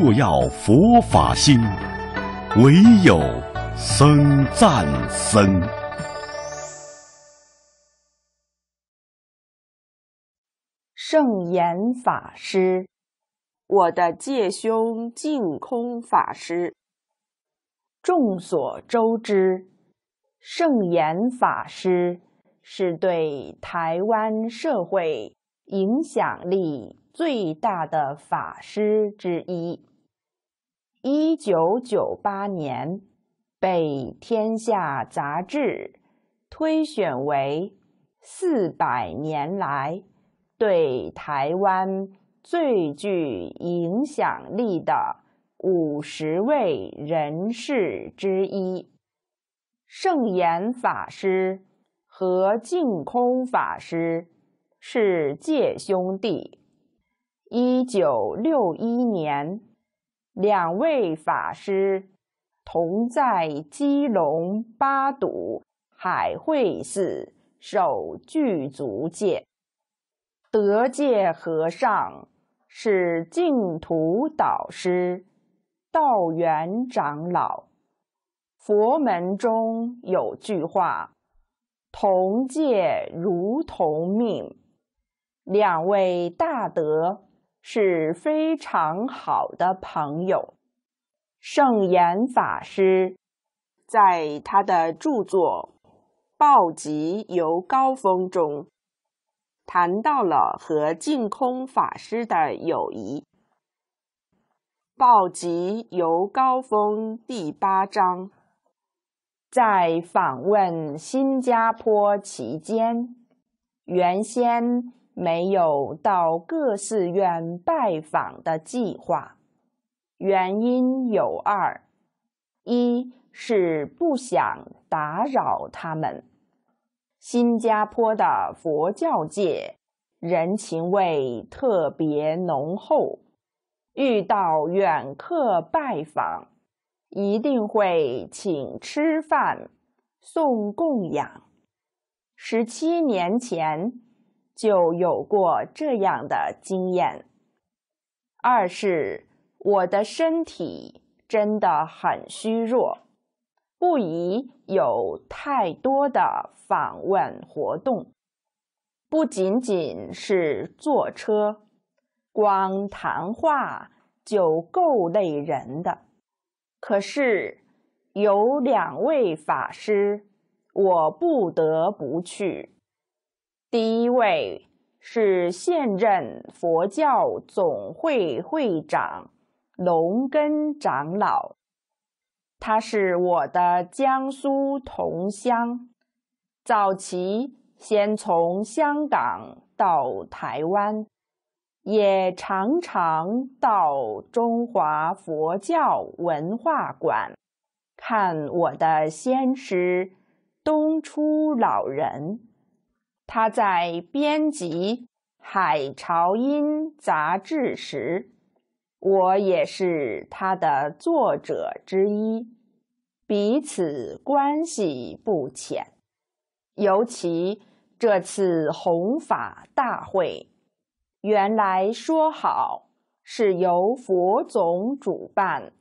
若要佛法兴，唯有僧赞僧。圣严法师，我的戒兄净空法师。众所周知，圣严法师是对台湾社会影响力。最大的法师之一。一九九八年，被《天下》杂志推选为四百年来对台湾最具影响力的五十位人士之一。圣严法师和净空法师是界兄弟。一九六一年，两位法师同在基隆八堵海会寺受具足戒。德界和尚是净土导师，道元长老。佛门中有句话：“同戒如同命。”两位大德。是非常好的朋友。圣严法师在他的著作《报集游高峰》中谈到了和净空法师的友谊。《报集游高峰》第八章，在访问新加坡期间，原先。没有到各寺院拜访的计划，原因有二：一是不想打扰他们。新加坡的佛教界人情味特别浓厚，遇到远客拜访，一定会请吃饭、送供养。十七年前。就有过这样的经验。二是我的身体真的很虚弱，不宜有太多的访问活动，不仅仅是坐车，光谈话就够累人的。可是有两位法师，我不得不去。第一位是现任佛教总会会长龙根长老，他是我的江苏同乡。早期先从香港到台湾，也常常到中华佛教文化馆看我的先师东初老人。他在编辑《海潮音》杂志时，我也是他的作者之一，彼此关系不浅。尤其这次弘法大会，原来说好是由佛总主办，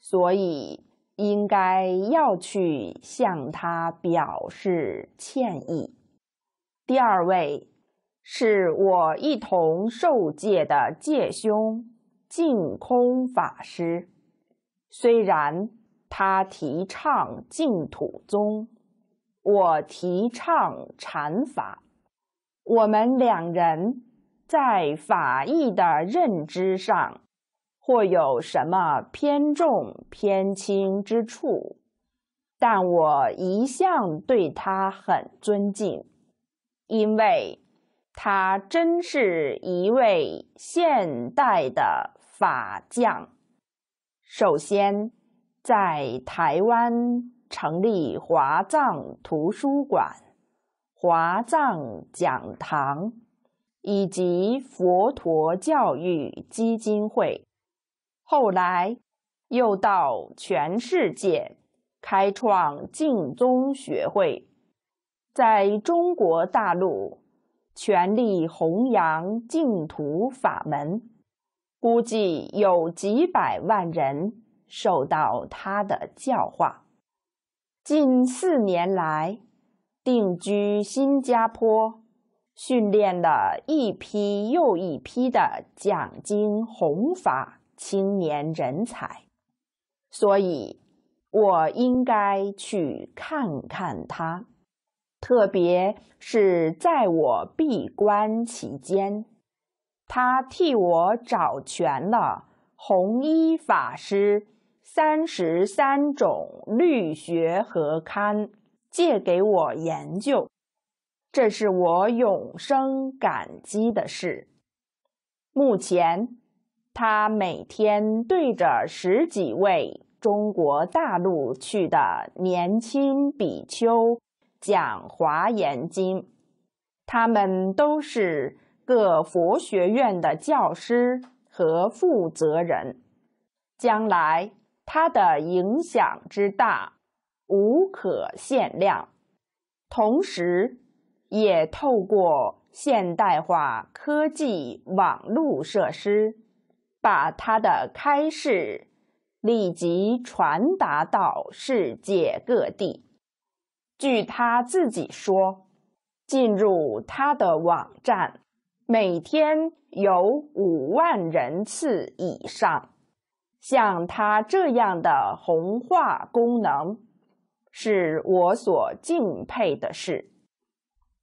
所以应该要去向他表示歉意。第二位，是我一同受戒的戒兄净空法师。虽然他提倡净土宗，我提倡禅法，我们两人在法义的认知上，或有什么偏重偏轻之处，但我一向对他很尊敬。因为他真是一位现代的法将。首先，在台湾成立华藏图书馆、华藏讲堂以及佛陀教育基金会，后来又到全世界开创净宗学会。在中国大陆，全力弘扬净土法门，估计有几百万人受到他的教化。近四年来，定居新加坡，训练了一批又一批的讲经弘法青年人才，所以我应该去看看他。特别是在我闭关期间，他替我找全了红一法师三十三种律学合刊，借给我研究，这是我永生感激的事。目前，他每天对着十几位中国大陆去的年轻比丘。讲华严经，他们都是各佛学院的教师和负责人。将来他的影响之大，无可限量。同时，也透过现代化科技网络设施，把他的开示立即传达到世界各地。据他自己说，进入他的网站，每天有五万人次以上。像他这样的红化功能，是我所敬佩的事。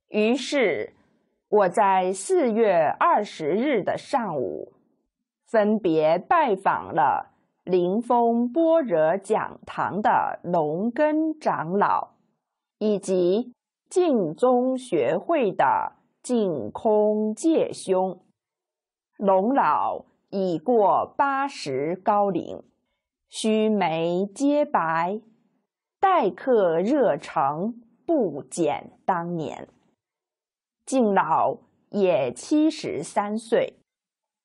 于是，我在四月二十日的上午，分别拜访了临风般若讲堂的农根长老。以及净宗学会的净空戒兄，龙老已过八十高龄，须眉皆白，待客热诚不减当年。敬老也七十三岁，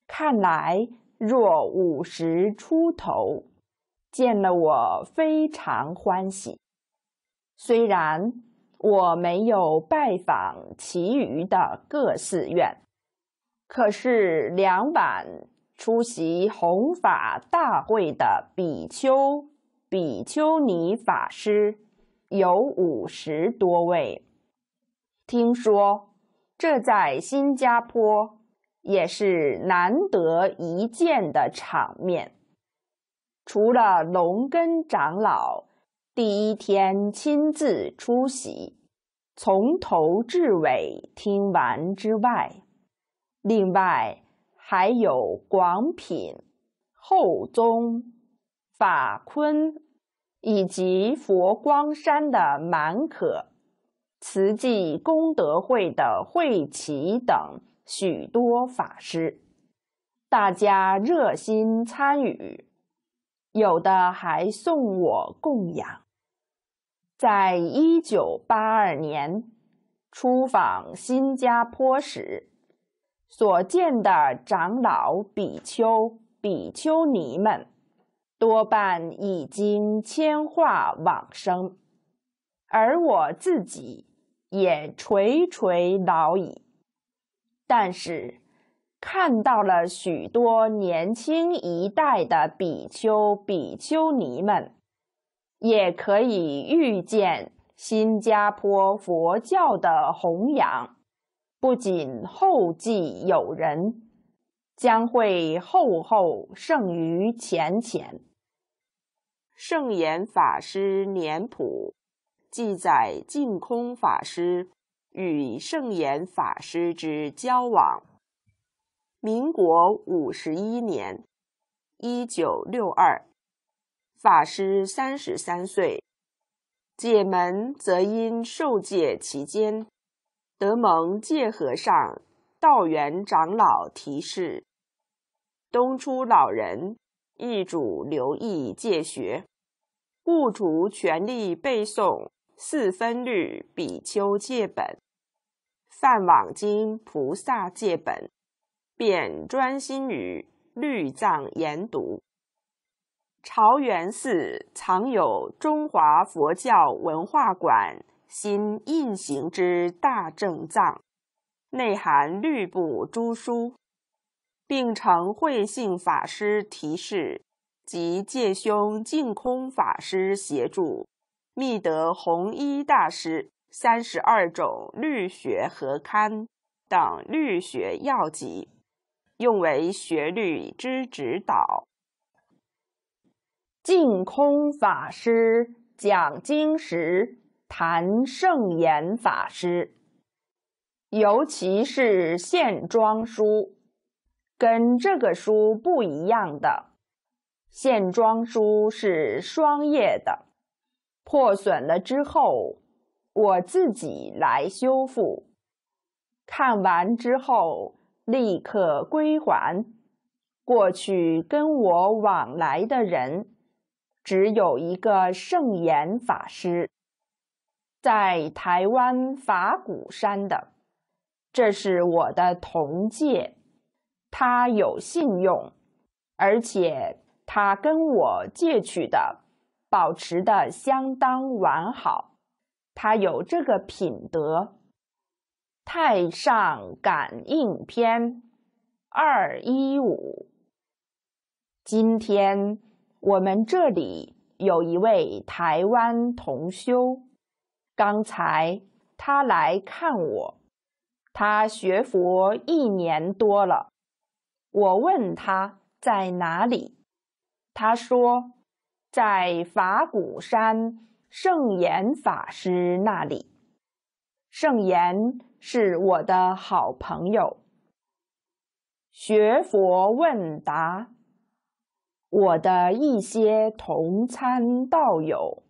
看来若五十出头，见了我非常欢喜。虽然我没有拜访其余的各寺院，可是两晚出席弘法大会的比丘、比丘尼法师有五十多位。听说，这在新加坡也是难得一见的场面。除了龙根长老。第一天亲自出席，从头至尾听完之外，另外还有广品、厚宗、法坤，以及佛光山的满可、慈济功德会的慧琦等许多法师，大家热心参与，有的还送我供养。在一九八二年出访新加坡时，所见的长老比丘、比丘尼们，多半已经迁化往生，而我自己也垂垂老矣。但是，看到了许多年轻一代的比丘、比丘尼们。也可以预见，新加坡佛教的弘扬不仅后继有人，将会后后胜于前前。圣严法师年谱记载，净空法师与圣严法师之交往。民国五十一年，一九六二。法师三十三岁，解门则因受戒期间，得蒙戒和尚道元长老提示，东出老人易主留意戒学，务主全力背诵四分律比丘戒本、梵网经菩萨戒本，便专心于律藏研读。朝元寺藏有中华佛教文化馆新印行之大正藏，内含律部诸书，并承慧性法师提示及戒兄净空法师协助，觅得弘一大师三十二种律学合刊等律学要籍，用为学律之指导。净空法师讲经时谈圣严法师，尤其是线装书，跟这个书不一样的。线装书是双页的，破损了之后，我自己来修复。看完之后立刻归还。过去跟我往来的人。只有一个圣严法师，在台湾法鼓山的，这是我的同届，他有信用，而且他跟我借取的，保持的相当完好，他有这个品德，《太上感应篇》二一五，今天。我们这里有一位台湾同修，刚才他来看我，他学佛一年多了。我问他在哪里，他说在法鼓山圣严法师那里。圣严是我的好朋友。学佛问答。我的一些同参道友，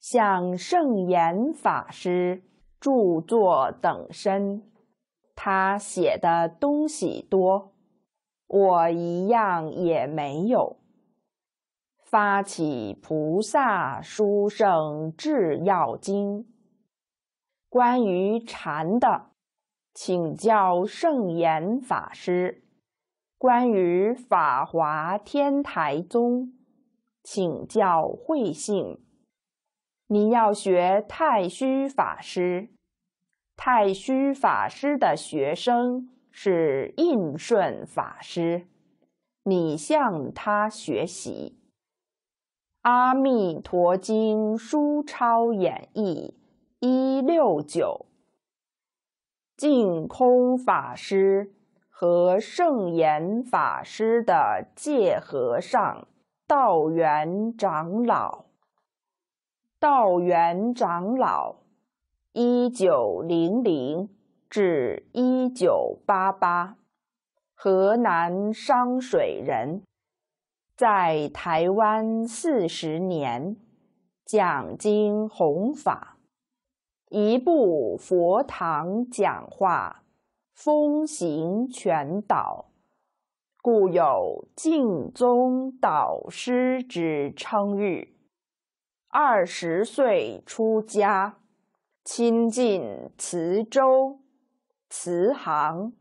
像圣严法师著作等身，他写的东西多，我一样也没有。发起菩萨书圣制药经，关于禅的，请教圣严法师。关于法华天台宗，请教慧性。你要学太虚法师，太虚法师的学生是印顺法师，你向他学习《阿弥陀经书抄演义》一六九，净空法师。和圣严法师的界和尚，道元长老。道元长老，一九零零至一九八八，河南商水人，在台湾四十年，讲经弘法，一部佛堂讲话。风行全岛，故有净宗导师之称誉。二十岁出家，亲近慈州、慈行、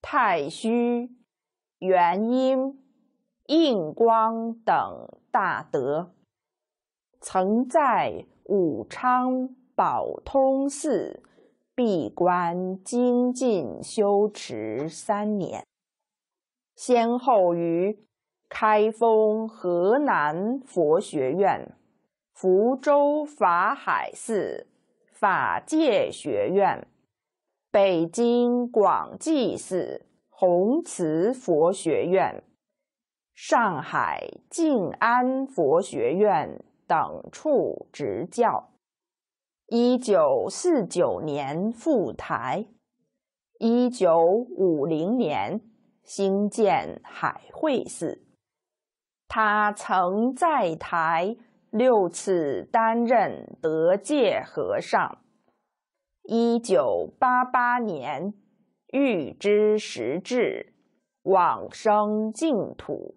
太虚、元音、印光等大德，曾在武昌宝通寺。闭关精进修持三年，先后于开封河南佛学院、福州法海寺法界学院、北京广济寺弘慈佛学院、上海静安佛学院等处执教。一九四九年赴台，一九五零年兴建海会寺。他曾在台六次担任德界和尚。一九八八年，欲知时至，往生净土，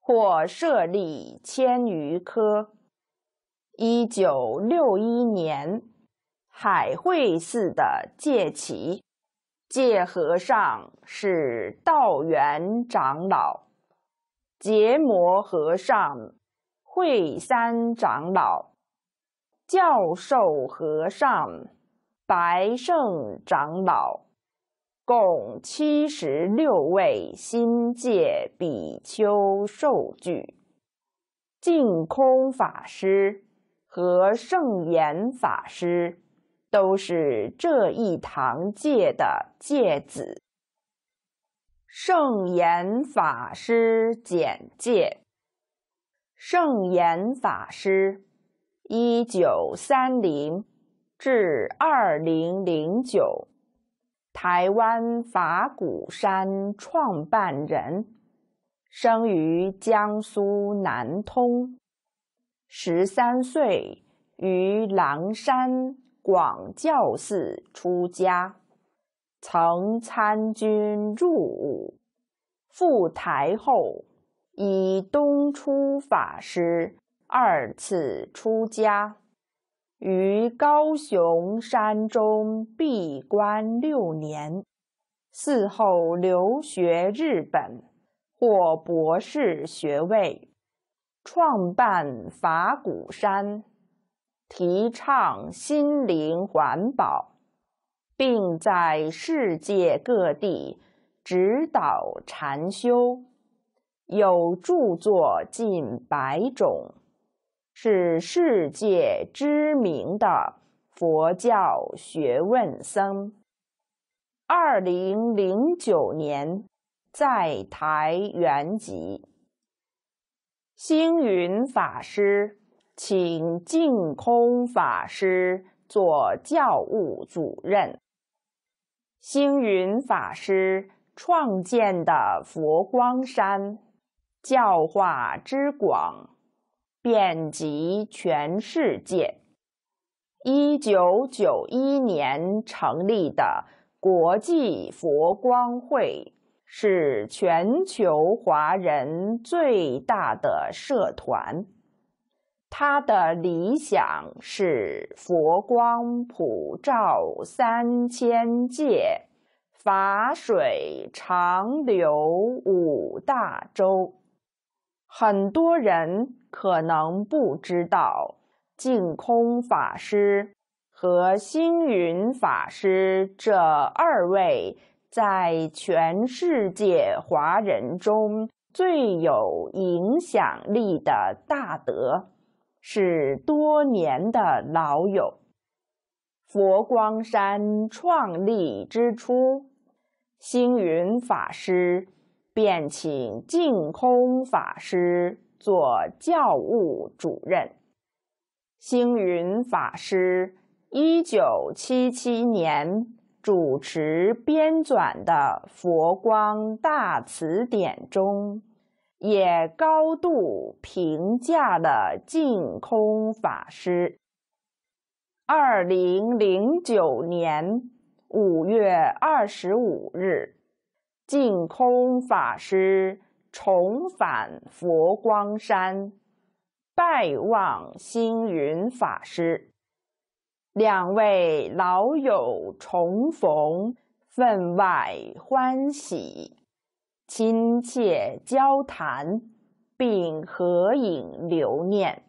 或设立千余科。一九六一年，海会寺的戒旗，戒和尚是道元长老，结摩和尚，惠三长老，教授和尚，白胜长老，共七十六位新界比丘受具，净空法师。和圣严法师都是这一堂界的戒子。圣严法师简介：圣严法师，一九三零至二零零九，台湾法鼓山创办人，生于江苏南通。十三岁于狼山广教寺出家，曾参军入伍，赴台后以东出法师二次出家，于高雄山中闭关六年，嗣后留学日本，获博士学位。创办法鼓山，提倡心灵环保，并在世界各地指导禅修，有著作近百种，是世界知名的佛教学问僧。二零零九年在台圆寂。星云法师请净空法师做教务主任。星云法师创建的佛光山教化之广，遍及全世界。一九九一年成立的国际佛光会。是全球华人最大的社团。他的理想是佛光普照三千界，法水长流五大洲。很多人可能不知道，净空法师和星云法师这二位。在全世界华人中最有影响力的大德，是多年的老友。佛光山创立之初，星云法师便请净空法师做教务主任。星云法师一九七七年。主持编纂的《佛光大辞典》中，也高度评价了净空法师。二零零九年五月二十五日，净空法师重返佛光山，拜望星云法师。两位老友重逢，分外欢喜，亲切交谈，并合影留念。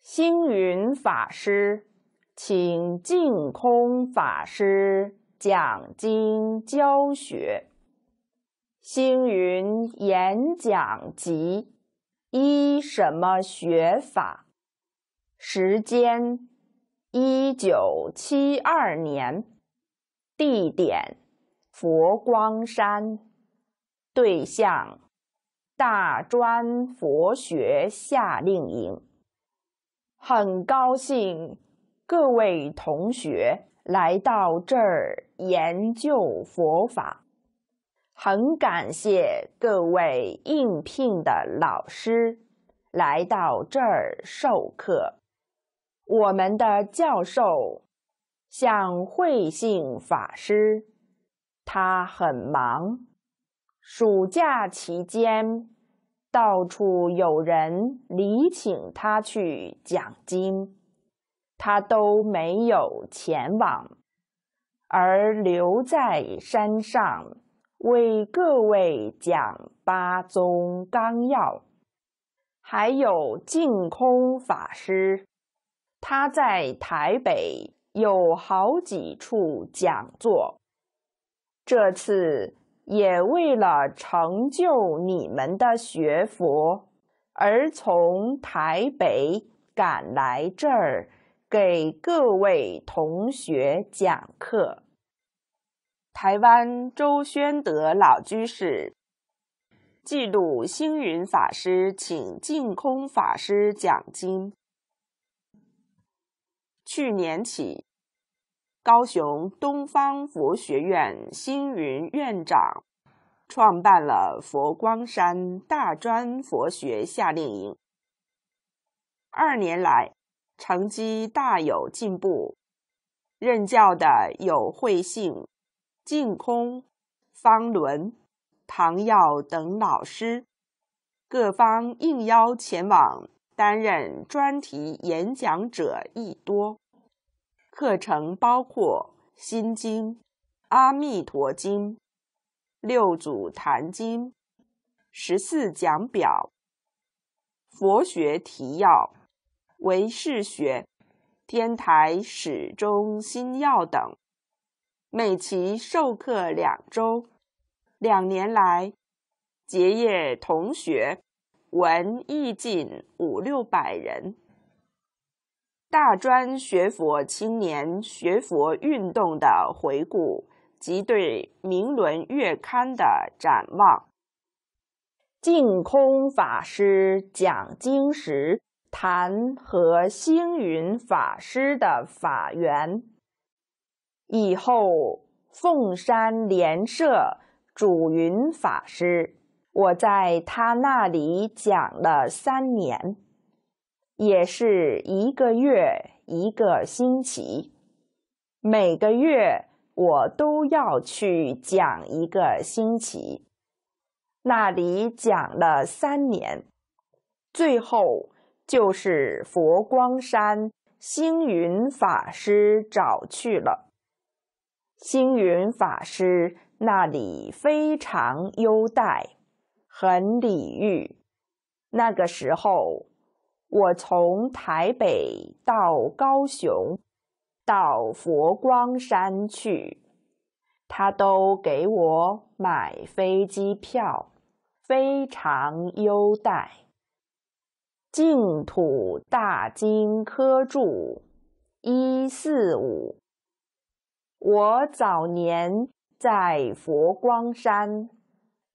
星云法师，请净空法师讲经教学。星云演讲集一什么学法？时间。一九七二年，地点佛光山，对象大专佛学夏令营。很高兴各位同学来到这儿研究佛法，很感谢各位应聘的老师来到这儿授课。我们的教授，像慧性法师，他很忙。暑假期间，到处有人礼请他去讲经，他都没有前往，而留在山上为各位讲《八宗纲要》，还有净空法师。他在台北有好几处讲座，这次也为了成就你们的学佛，而从台北赶来这儿给各位同学讲课。台湾周宣德老居士记录星云法师请净空法师讲经。去年起，高雄东方佛学院星云院长创办了佛光山大专佛学夏令营，二年来成绩大有进步。任教的有慧性、净空、方伦、唐耀等老师，各方应邀前往。担任专题演讲者亦多，课程包括《心经》《阿弥陀经》《六祖坛经》《十四讲表》《佛学提要》《唯识学》《天台始终心要》等，每期授课两周。两年来结业同学。文艺近五六百人。大专学佛青年学佛运动的回顾及对《明伦月刊》的展望。净空法师讲经时谈和星云法师的法缘。以后凤山莲社主云法师。我在他那里讲了三年，也是一个月一个星期，每个月我都要去讲一个星期。那里讲了三年，最后就是佛光山星云法师找去了。星云法师那里非常优待。很礼遇。那个时候，我从台北到高雄，到佛光山去，他都给我买飞机票，非常优待。净土大经科注一四五，我早年在佛光山。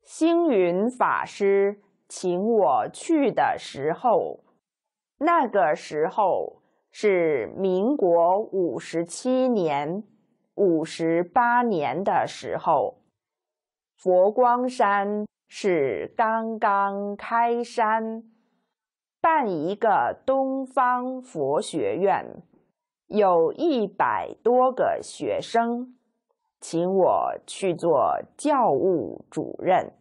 星云法师请我去的时候，那个时候是民国五十七年、五十八年的时候，佛光山是刚刚开山，办一个东方佛学院，有一百多个学生，请我去做教务主任。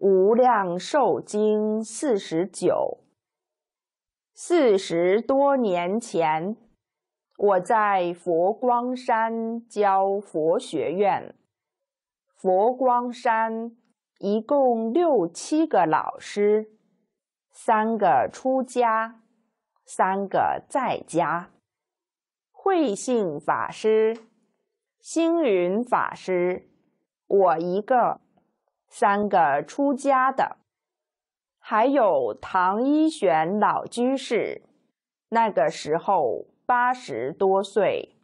无量寿经四十九。四十多年前，我在佛光山教佛学院。佛光山一共六七个老师，三个出家，三个在家。慧性法师、星云法师，我一个。三个出家的，还有唐一玄老居士，那个时候八十多岁，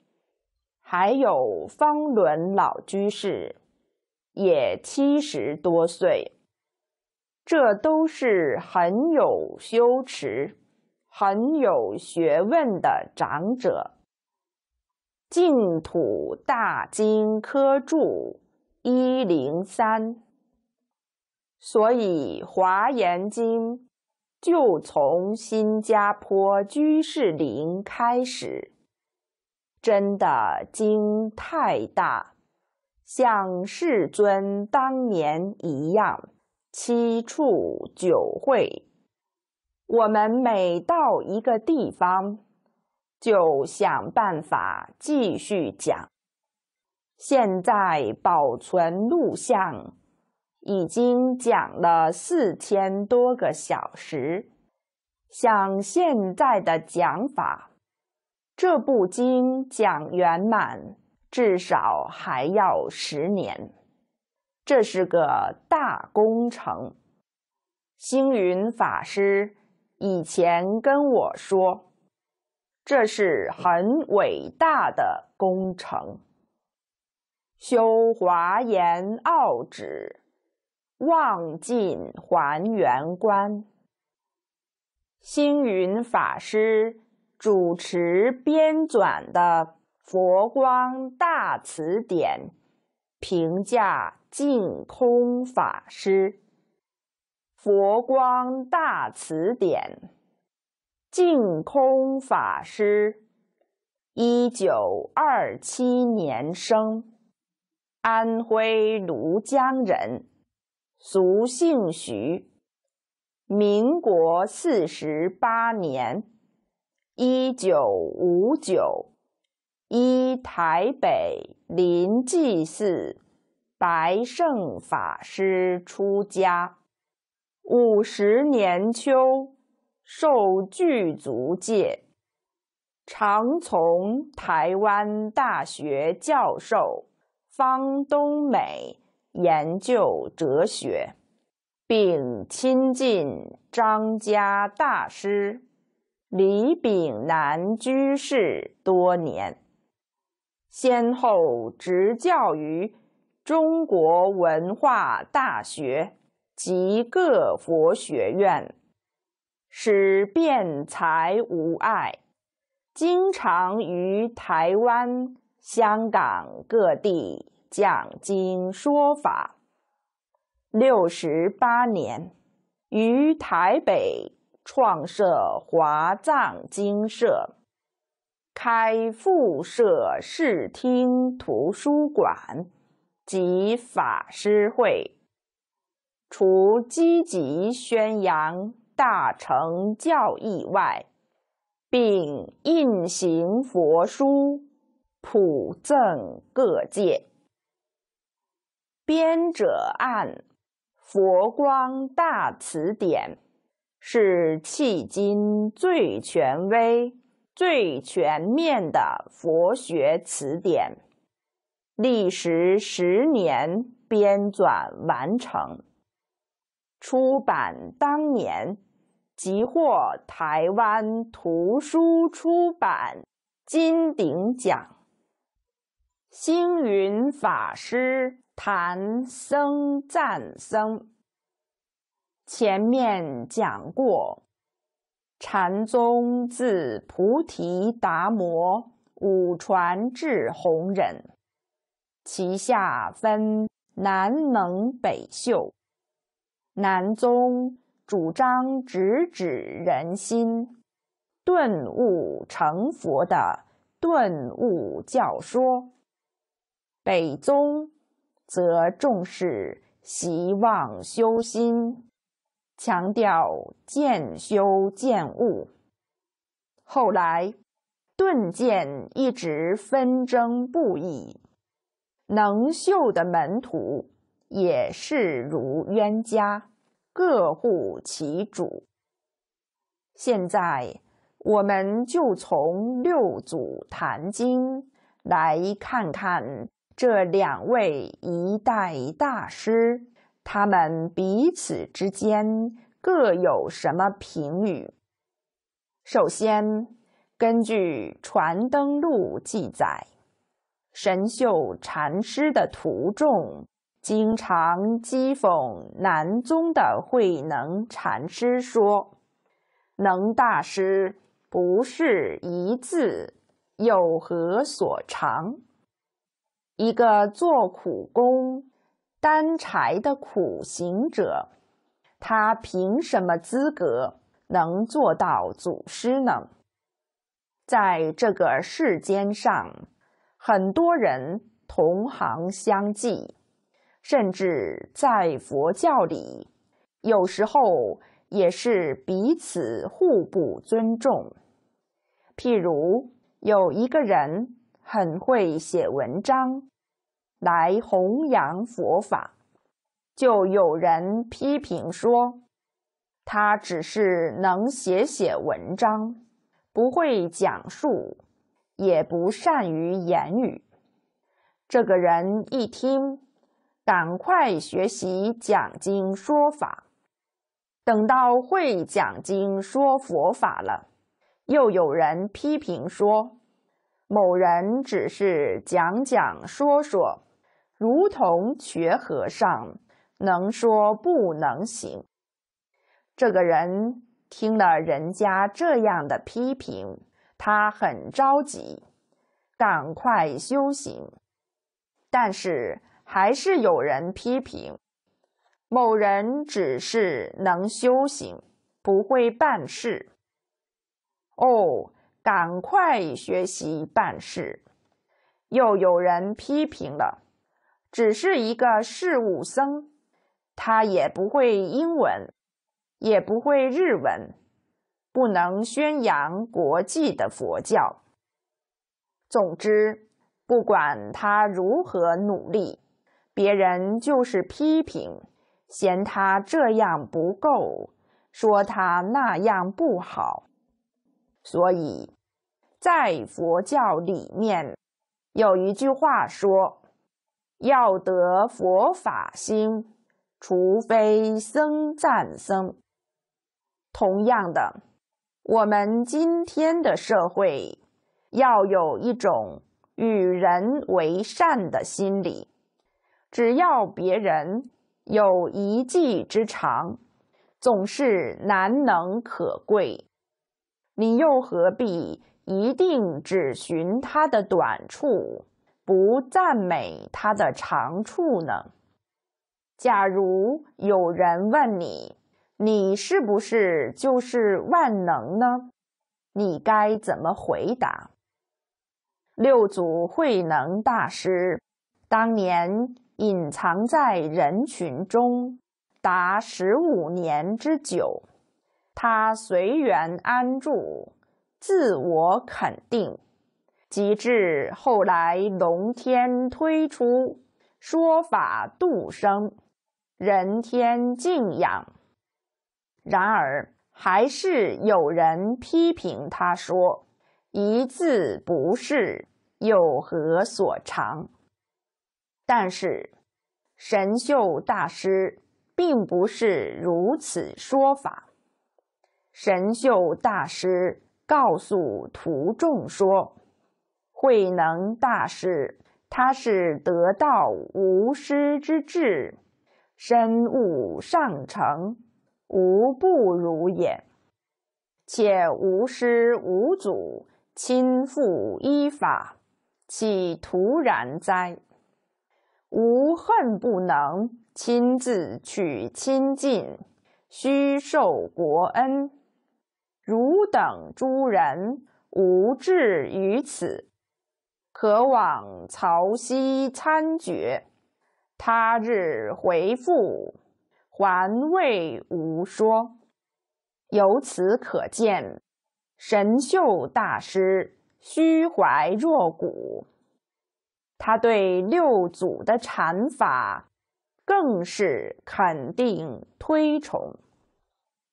还有方伦老居士，也七十多岁，这都是很有修持、很有学问的长者。净土大经科注一零三。所以《华严经》就从新加坡居士林开始，真的经太大，像世尊当年一样七处九会。我们每到一个地方，就想办法继续讲。现在保存录像。已经讲了四千多个小时，像现在的讲法，这部经讲圆满，至少还要十年。这是个大工程。星云法师以前跟我说，这是很伟大的工程。修华严奥旨。望尽还原观，星云法师主持编纂的《佛光大辞典》评价净空法师。《佛光大辞典》，净空法师，一九二七年生，安徽庐江人。俗姓徐，民国四十八年（一九五九），依台北林济寺白胜法师出家。五十年秋，受具足戒。常从台湾大学教授方东美。研究哲学，并亲近张家大师李炳南居士多年，先后执教于中国文化大学及各佛学院，使辩才无碍，经常于台湾、香港各地。讲经说法六十八年，于台北创设华藏精舍，开复设视听图书馆及法师会。除积极宣扬大乘教义外，并印行佛书，普赠各界。编者按，《佛光大辞典》是迄今最权威、最全面的佛学辞典，历时十年编纂完成，出版当年即获台湾图书出版金鼎奖。星云法师。谈僧赞僧，前面讲过，禅宗自菩提达摩五传至弘忍，其下分南能北秀。南宗主张直指人心、顿悟成佛的顿悟教说，北宗。则重视习妄修心，强调见修见悟。后来顿渐一直纷争不已，能秀的门徒也势如冤家，各护其主。现在，我们就从六祖坛经来看看。这两位一代大师，他们彼此之间各有什么评语？首先，根据《传灯录》记载，神秀禅师的徒众经常讥讽南宗的慧能禅师，说：“能大师不是一字，有何所长？”一个做苦工、担柴的苦行者，他凭什么资格能做到祖师呢？在这个世间上，很多人同行相继，甚至在佛教里，有时候也是彼此互不尊重。譬如有一个人。很会写文章，来弘扬佛法，就有人批评说，他只是能写写文章，不会讲述，也不善于言语。这个人一听，赶快学习讲经说法。等到会讲经说佛法了，又有人批评说。某人只是讲讲说说，如同瘸和尚，能说不能行。这个人听了人家这样的批评，他很着急，赶快修行。但是还是有人批评：某人只是能修行，不会办事。哦。赶快学习办事。又有人批评了，只是一个事务僧，他也不会英文，也不会日文，不能宣扬国际的佛教。总之，不管他如何努力，别人就是批评，嫌他这样不够，说他那样不好，所以。在佛教里面，有一句话说：“要得佛法心，除非僧赞僧。”同样的，我们今天的社会，要有一种与人为善的心理。只要别人有一技之长，总是难能可贵。你又何必？一定只寻他的短处，不赞美他的长处呢？假如有人问你，你是不是就是万能呢？你该怎么回答？六祖慧能大师当年隐藏在人群中达十五年之久，他随缘安住。自我肯定，及至后来龙天推出说法度生，人天敬仰。然而，还是有人批评他说：“一字不是，有何所长？”但是，神秀大师并不是如此说法。神秀大师。告诉徒众说：“慧能大师，他是得道无师之智，身悟上乘，无不如也。且无师无祖，亲赴依法，岂徒然哉？吾恨不能亲自取亲近，须受国恩。”汝等诸人无至于此，可往曹溪参决。他日回复，还未无说。由此可见，神秀大师虚怀若谷。他对六祖的禅法，更是肯定推崇。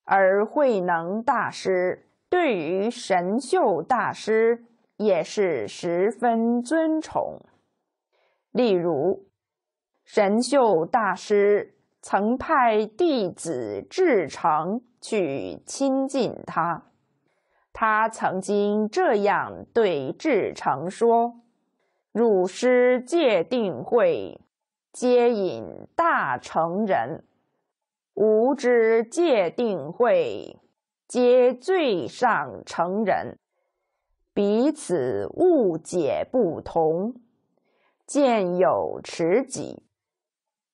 而慧能大师对于神秀大师也是十分尊崇。例如，神秀大师曾派弟子至诚去亲近他，他曾经这样对至诚说：“汝师戒定慧，皆引大成人。”吾之界定会，皆最上成人，彼此误解不同，见有持己，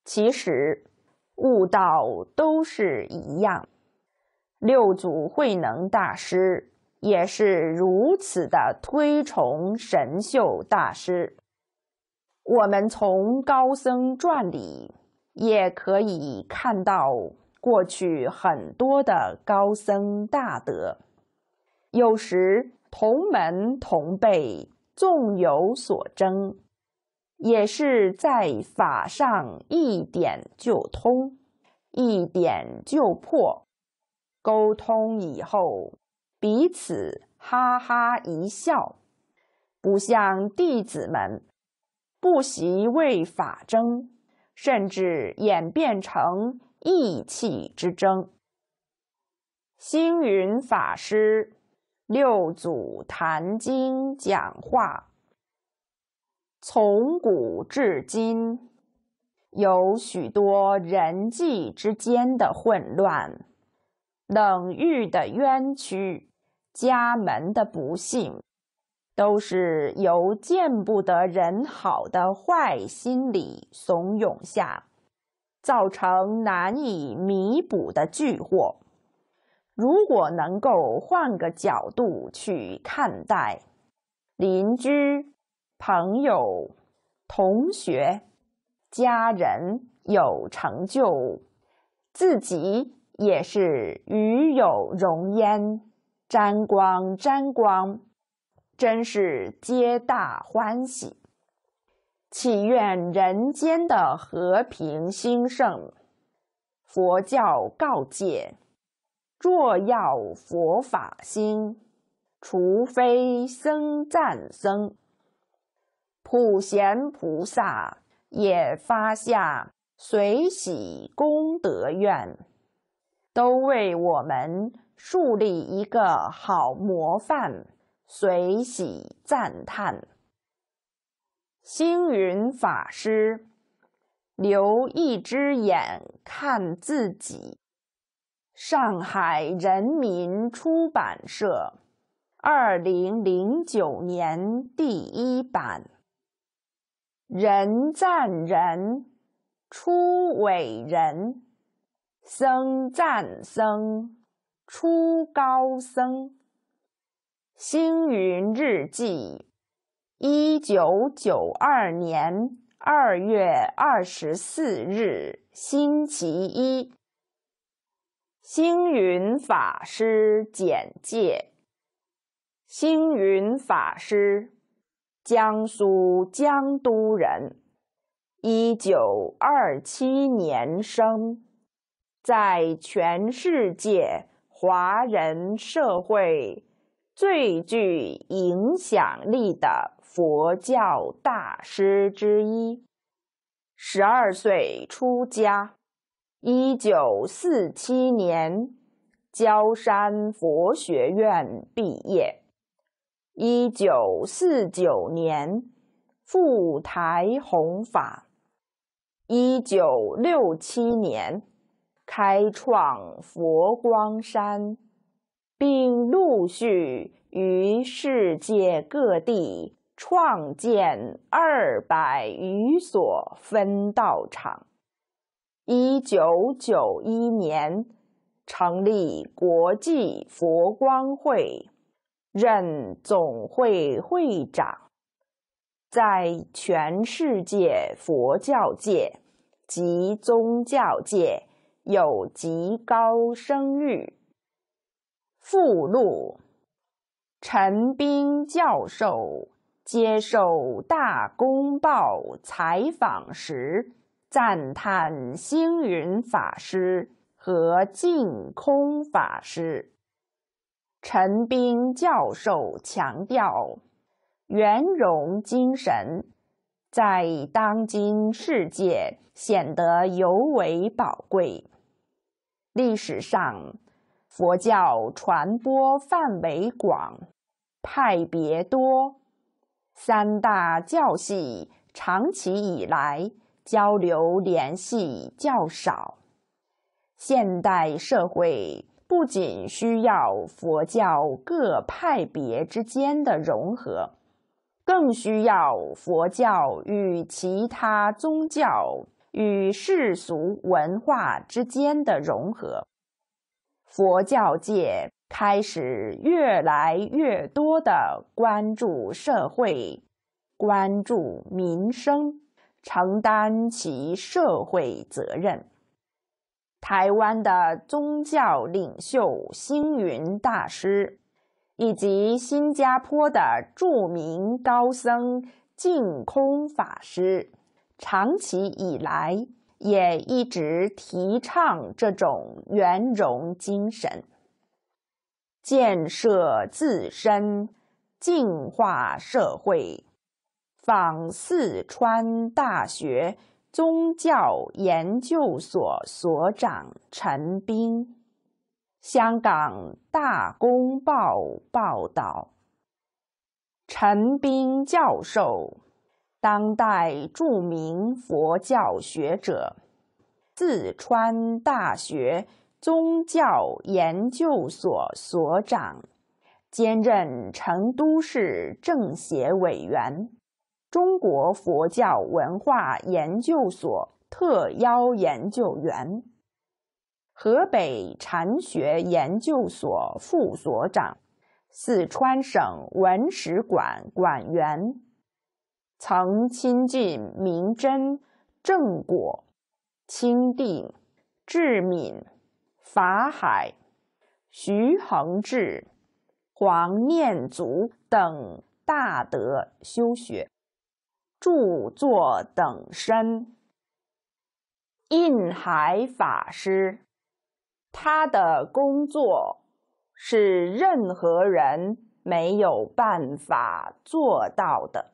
其实悟道都是一样。六祖慧能大师也是如此的推崇神秀大师。我们从高僧传里。也可以看到过去很多的高僧大德，有时同门同辈纵有所争，也是在法上一点就通，一点就破。沟通以后，彼此哈哈一笑，不像弟子们不习为法争。甚至演变成意气之争。星云法师六祖坛经讲话，从古至今，有许多人际之间的混乱、冷遇的冤屈、家门的不幸。都是由见不得人好的坏心理怂恿下，造成难以弥补的巨祸。如果能够换个角度去看待邻居、朋友、同学、家人有成就，自己也是与有荣焉，沾光沾光。真是皆大欢喜。祈愿人间的和平兴盛。佛教告诫：若要佛法兴，除非僧赞僧。普贤菩萨也发下随喜功德愿，都为我们树立一个好模范。随喜赞叹。星云法师，留一只眼看自己。上海人民出版社，二零零九年第一版。人赞人出伟人，僧赞僧出高僧。星云日记，一九九二年二月二十四日，星期一。星云法师简介：星云法师，江苏江都人，一九二七年生，在全世界华人社会。最具影响力的佛教大师之一，十二岁出家，一九四七年，焦山佛学院毕业，一九四九年赴台弘法，一九六七年开创佛光山。并陆续于世界各地创建二百余所分道场。一九九一年，成立国际佛光会，任总会会长，在全世界佛教界及宗教界有极高声誉。附录：陈兵教授接受《大公报》采访时赞叹星云法师和净空法师。陈兵教授强调，圆融精神在当今世界显得尤为宝贵。历史上。佛教传播范围广，派别多，三大教系长期以来交流联系较少。现代社会不仅需要佛教各派别之间的融合，更需要佛教与其他宗教与世俗文化之间的融合。佛教界开始越来越多的关注社会、关注民生，承担起社会责任。台湾的宗教领袖星云大师，以及新加坡的著名高僧净空法师，长期以来。也一直提倡这种圆融精神，建设自身，净化社会。访四川大学宗教研究所所长陈斌，香港大公报报道。陈斌教授。当代著名佛教学者，四川大学宗教研究所所长，兼任成都市政协委员，中国佛教文化研究所特邀研究员，河北禅学研究所副所长，四川省文史馆馆员。曾亲近明真、正果、清定、智敏、法海、徐恒志、黄念祖等大德修学、著作等身。印海法师，他的工作是任何人没有办法做到的。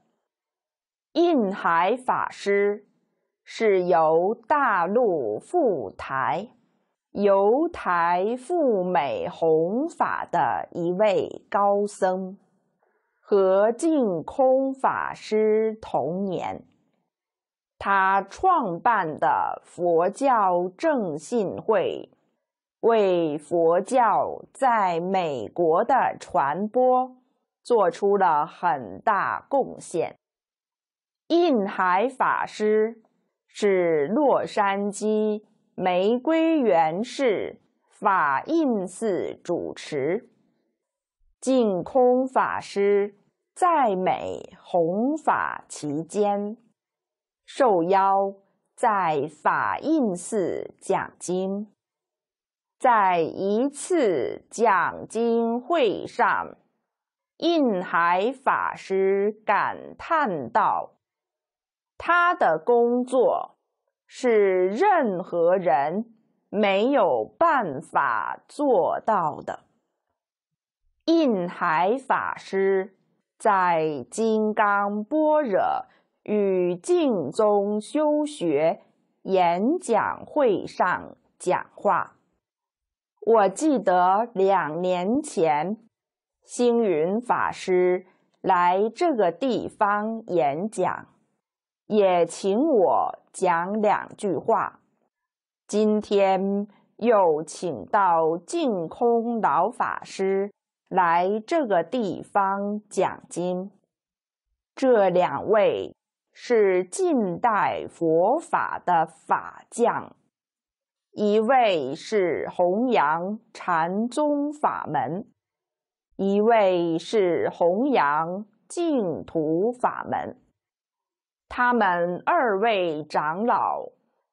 印海法师是由大陆赴台，由台赴美弘法的一位高僧，和净空法师同年。他创办的佛教正信会，为佛教在美国的传播做出了很大贡献。印海法师是洛杉矶玫瑰园寺法印寺主持，净空法师在美弘法期间受邀在法印寺讲经，在一次讲经会上，印海法师感叹道。他的工作是任何人没有办法做到的。印海法师在《金刚般若与静中修学》演讲会上讲话。我记得两年前，星云法师来这个地方演讲。也请我讲两句话。今天又请到净空老法师来这个地方讲经，这两位是近代佛法的法将，一位是弘扬禅宗法门，一位是弘扬净土法门。他们二位长老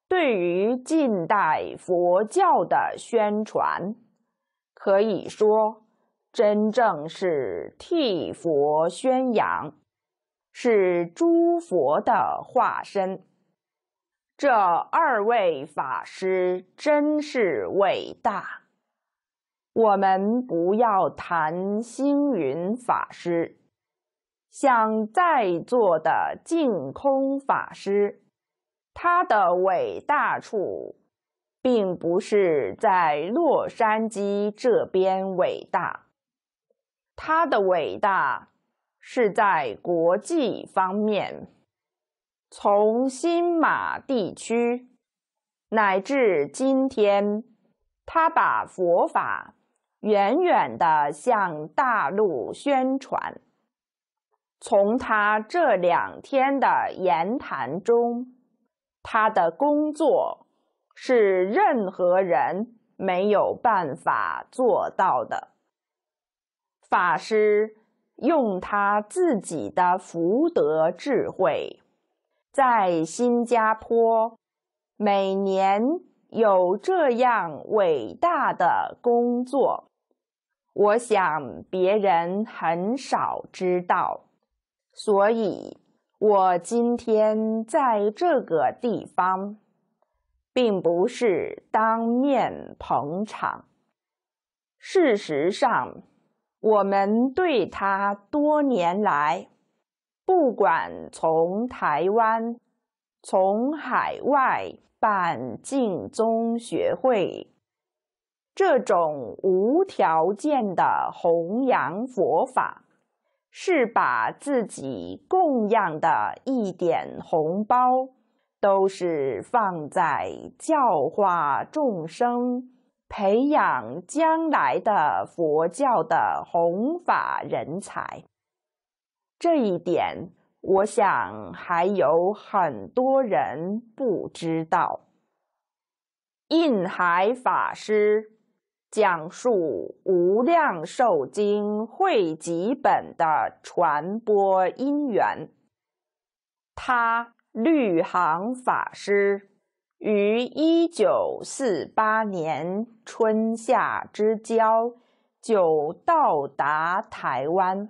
对于近代佛教的宣传，可以说真正是替佛宣扬，是诸佛的化身。这二位法师真是伟大。我们不要谈星云法师。像在座的净空法师，他的伟大处，并不是在洛杉矶这边伟大，他的伟大是在国际方面，从新马地区乃至今天，他把佛法远远的向大陆宣传。从他这两天的言谈中，他的工作是任何人没有办法做到的。法师用他自己的福德智慧，在新加坡每年有这样伟大的工作，我想别人很少知道。所以，我今天在这个地方，并不是当面捧场。事实上，我们对他多年来，不管从台湾、从海外办净宗学会，这种无条件的弘扬佛法。是把自己供养的一点红包，都是放在教化众生、培养将来的佛教的弘法人才。这一点，我想还有很多人不知道。印海法师。讲述《无量寿经》汇集本的传播因缘。他绿行法师于一九四八年春夏之交就到达台湾，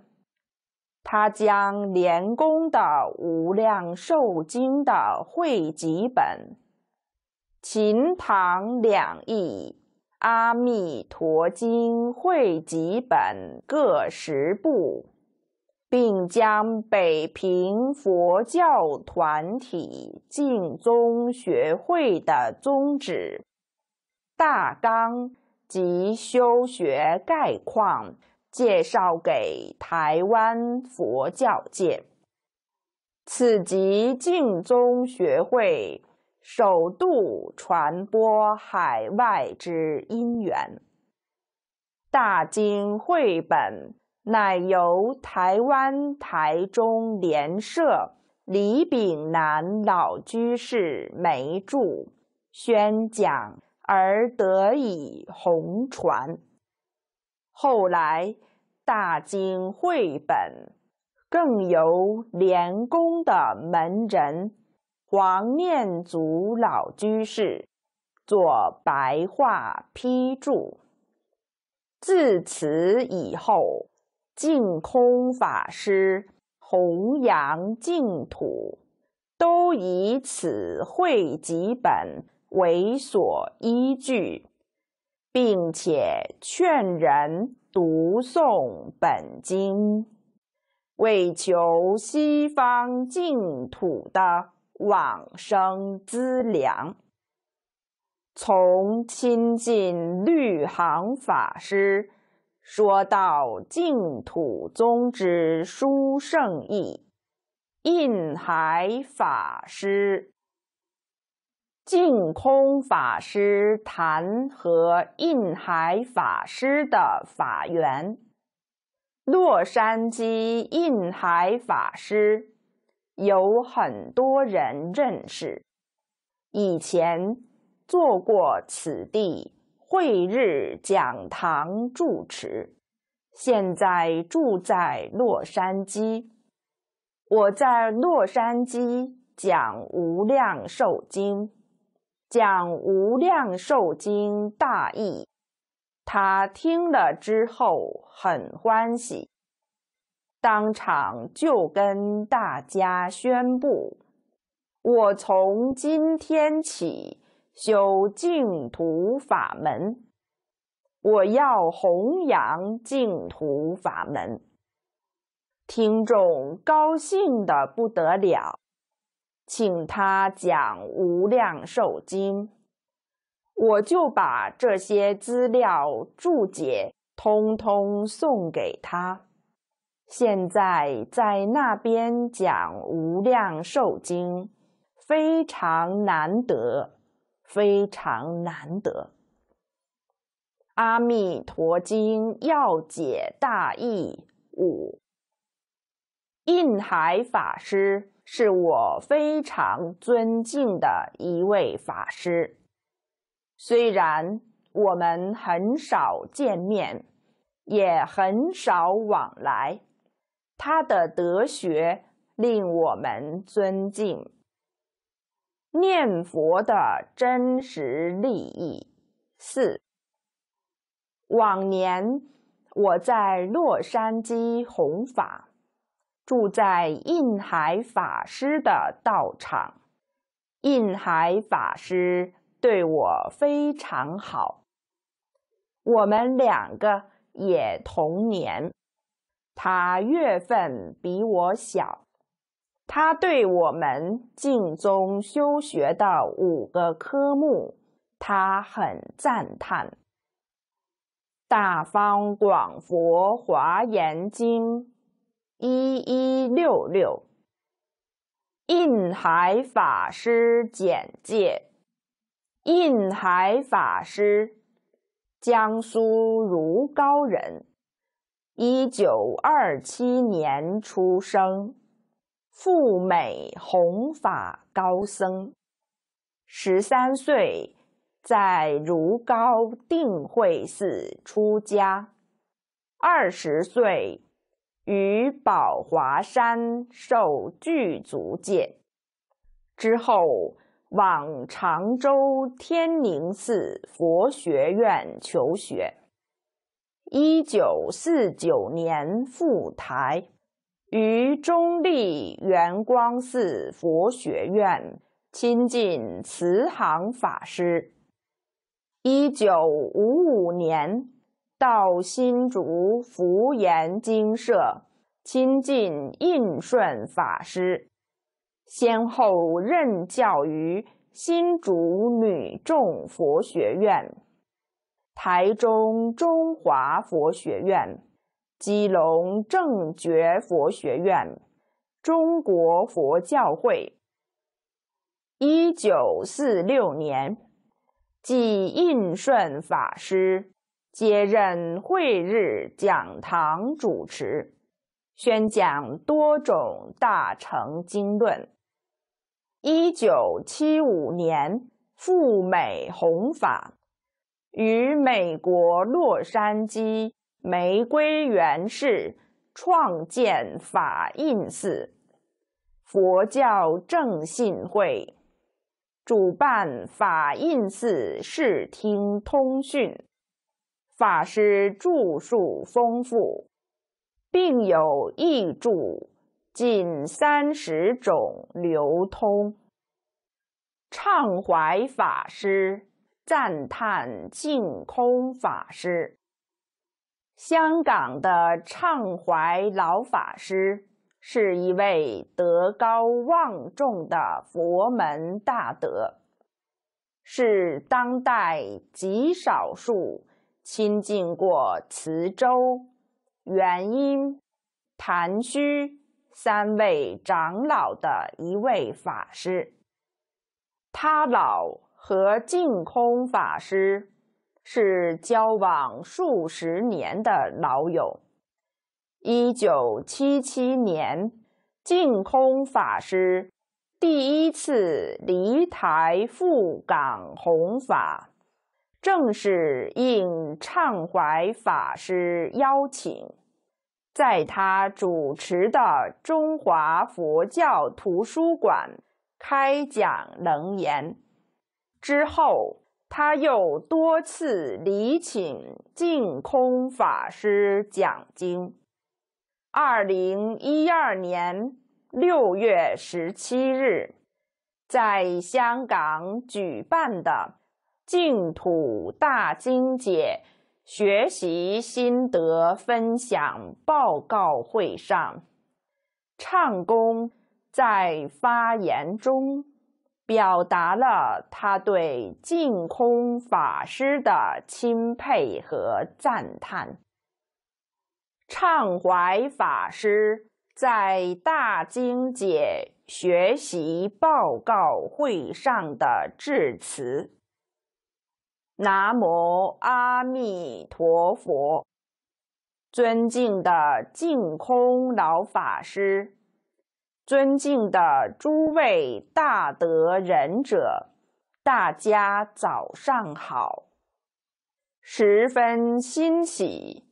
他将连公的《无量寿经》的汇集本，秦唐两译。《阿弥陀经》汇集本各十部，并将北平佛教团体净宗学会的宗旨、大纲及修学概况介绍给台湾佛教界。此即净宗学会。首度传播海外之因缘，《大经绘本》乃由台湾台中联社李炳南老居士梅著宣讲而得以红传。后来，《大经绘本》更由联公的门人。王念祖老居士作白话批注，自此以后，净空法师弘扬净土，都以此汇集本为所依据，并且劝人读诵本经，为求西方净土的。往生资粮。从亲近律行法师，说到净土宗之殊胜意。印海法师、净空法师谈和印海法师的法缘。洛杉矶印海法师。有很多人认识，以前做过此地会日讲堂住持，现在住在洛杉矶。我在洛杉矶讲《无量寿经》，讲《无量寿经》大意，他听了之后很欢喜。当场就跟大家宣布，我从今天起修净土法门，我要弘扬净土法门。听众高兴的不得了，请他讲《无量寿经》，我就把这些资料注解通通送给他。现在在那边讲《无量寿经》，非常难得，非常难得。《阿弥陀经》要解大意五。印海法师是我非常尊敬的一位法师，虽然我们很少见面，也很少往来。他的德学令我们尊敬。念佛的真实利益。四，往年我在洛杉矶弘法，住在印海法师的道场。印海法师对我非常好，我们两个也同年。他月份比我小，他对我们敬宗修学的五个科目，他很赞叹。《大方广佛华严经》一一六六，印海法师简介：印海法师，江苏如皋人。一九二七年出生，赴美弘法高僧。十三岁在如皋定慧寺出家，二十岁于宝华山受具足戒，之后往常州天宁寺佛学院求学。一九四九年赴台，于中立圆光寺佛学院亲近慈航法师。一九五五年到新竹福严精舍亲近印顺法师，先后任教于新竹女众佛学院。台中中华佛学院、基隆正觉佛学院、中国佛教会。一九四六年，继印顺法师接任会日讲堂主持，宣讲多种大乘经论。一九七五年赴美弘法。与美国洛杉矶玫瑰园市创建法印寺佛教正信会，主办法印寺视听通讯。法师著述丰富，并有译著近三十种流通。畅怀法师。赞叹净空法师，香港的畅怀老法师是一位德高望重的佛门大德，是当代极少数亲近过慈州、元音、谭虚三位长老的一位法师。他老。和净空法师是交往数十年的老友。一九七七年，净空法师第一次离台赴港弘法，正是应畅怀法师邀请，在他主持的中华佛教图书馆开讲能言。之后，他又多次礼请净空法师讲经。二零一二年六月十七日，在香港举办的净土大经解学习心得分享报告会上，唱功在发言中。表达了他对净空法师的钦佩和赞叹。畅怀法师在大经解学习报告会上的致辞：“南无阿弥陀佛，尊敬的净空老法师。”尊敬的诸位大德仁者，大家早上好！十分欣喜，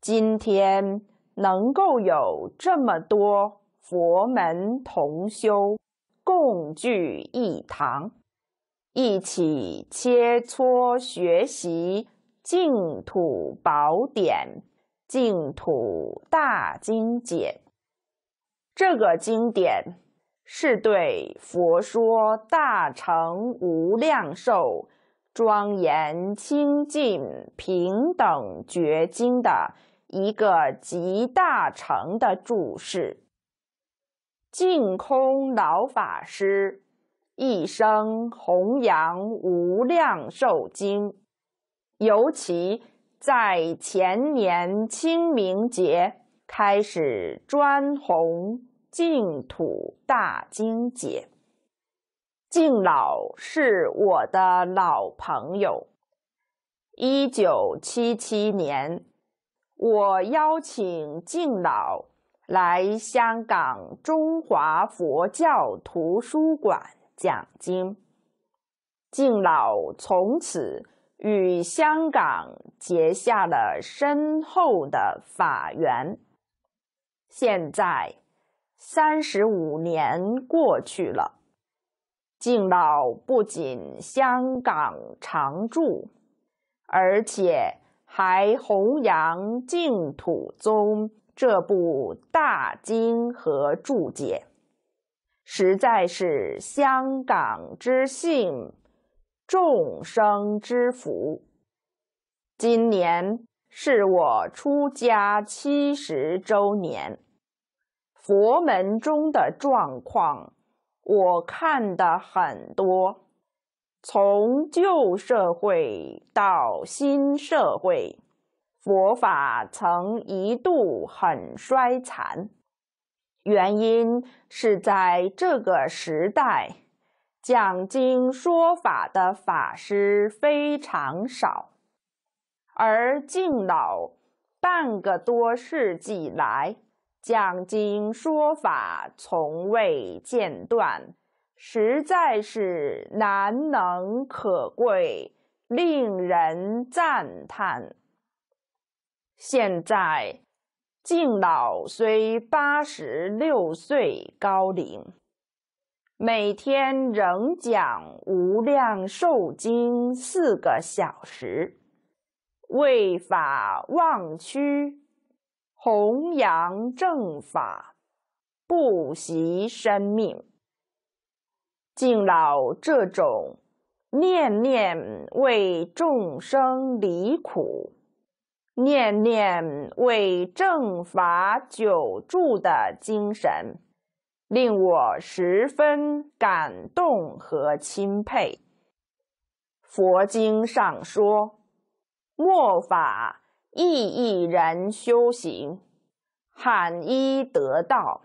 今天能够有这么多佛门同修共聚一堂，一起切磋学习《净土宝典》《净土大经解》。这个经典是对《佛说大乘无量寿庄严清净平等觉经》的一个集大成的注释。净空老法师一生弘扬《无量寿经》，尤其在前年清明节。开始专弘净土大经解。敬老是我的老朋友。一九七七年，我邀请敬老来香港中华佛教图书馆讲经。敬老从此与香港结下了深厚的法缘。现在三十五年过去了，敬老不仅香港常住，而且还弘扬《净土宗》这部大经和注解，实在是香港之幸，众生之福。今年是我出家七十周年。佛门中的状况，我看的很多。从旧社会到新社会，佛法曾一度很衰残。原因是在这个时代，讲经说法的法师非常少，而敬老半个多世纪来。讲经说法从未间断，实在是难能可贵，令人赞叹。现在，敬老虽八十六岁高龄，每天仍讲《无量寿经》四个小时，为法忘屈。弘扬正法，不惜生命，敬老这种念念为众生离苦、念念为正法久住的精神，令我十分感动和钦佩。佛经上说：“末法。”亦一然修行，罕一得道，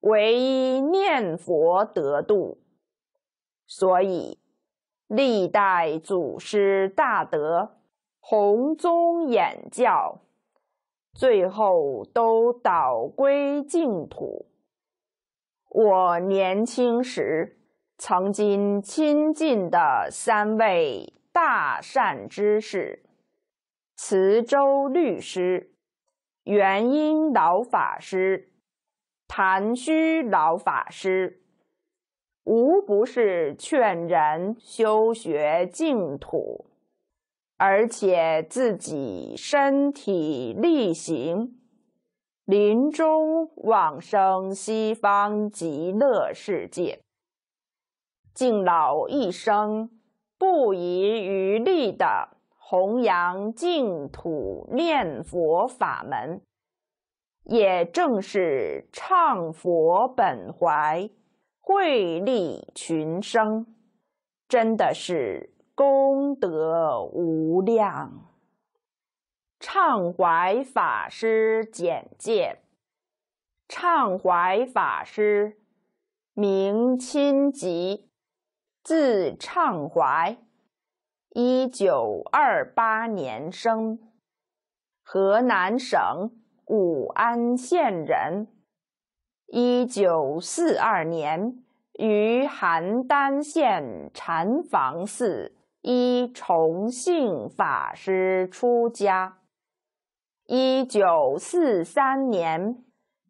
唯一念佛得度。所以，历代祖师大德，弘宗演教，最后都倒归净土。我年轻时曾经亲近的三位大善之士。慈州律师、元婴老法师、谭虚老法师，无不是劝人修学净土，而且自己身体力行，临终往生西方极乐世界，敬老一生不遗余力的。弘扬净土念佛法门，也正是唱佛本怀，惠利群生，真的是功德无量。畅怀法师简介：畅怀法师，名亲吉，字畅怀。一九二八年生，河南省武安县人。一九四二年于邯郸县禅房寺依崇信法师出家。一九四三年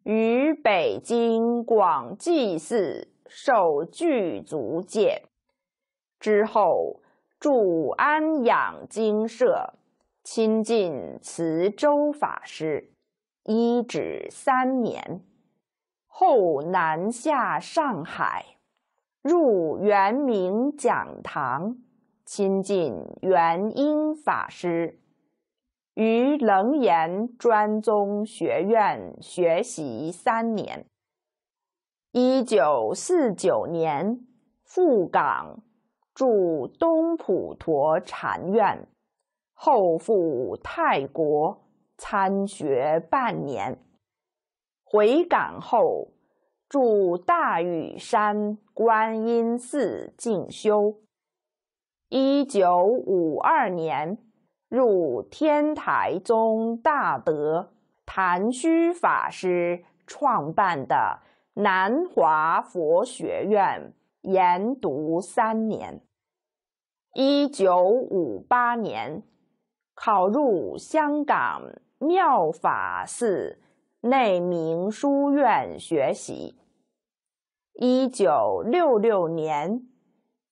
于北京广济寺受具足戒之后。住安养精舍，亲近慈州法师，一止三年。后南下上海，入圆明讲堂，亲近元英法师，于楞严专宗学院学习三年。一九四九年赴港。住东普陀禅院，后赴泰国参学半年，回港后住大屿山观音寺静修。一九五二年入天台宗大德谭虚法师创办的南华佛学院研读三年。一九五八年，考入香港妙法寺内明书院学习。一九六六年，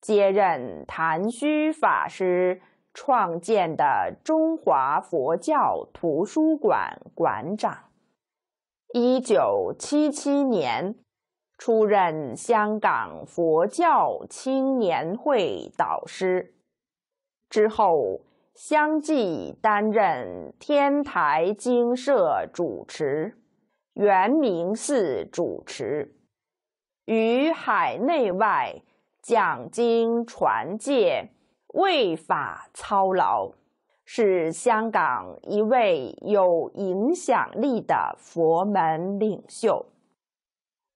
接任谭虚法师创建的中华佛教图书馆馆长。一九七七年，出任香港佛教青年会导师。之后，相继担任天台精舍主持、圆明寺主持，于海内外讲经传戒、为法操劳，是香港一位有影响力的佛门领袖。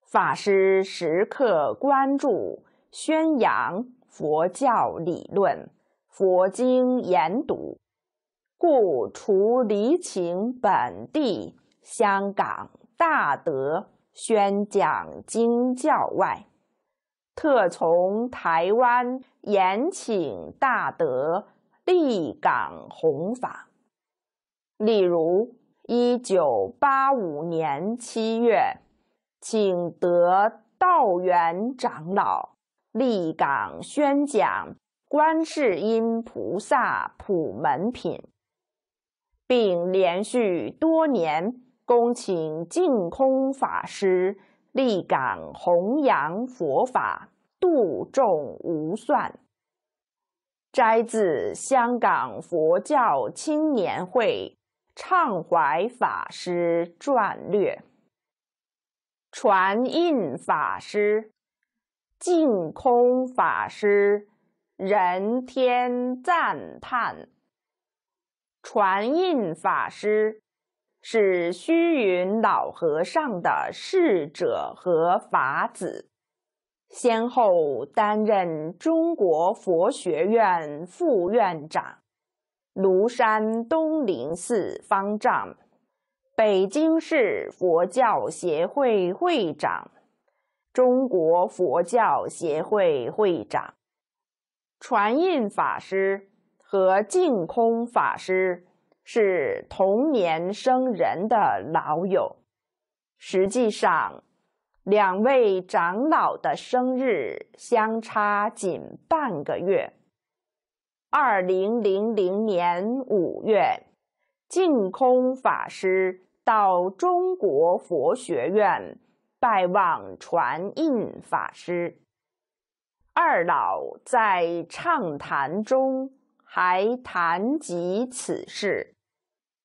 法师时刻关注、宣扬佛教理论。佛经研读，故除离请本地香港大德宣讲经教外，特从台湾延请大德立港弘法。例如，一九八五年七月，请得道源长老立港宣讲。观世音菩萨普门品，并连续多年恭请净空法师立感弘扬佛法，度众无算。摘自香港佛教青年会畅怀法师传略，传印法师、净空法师。人天赞叹。传印法师是虚云老和尚的侍者和法子，先后担任中国佛学院副院长、庐山东林寺方丈、北京市佛教协会会长、中国佛教协会会长。传印法师和净空法师是同年生人的老友，实际上，两位长老的生日相差仅半个月。二零零零年五月，净空法师到中国佛学院拜望传印法师。二老在畅谈中还谈及此事，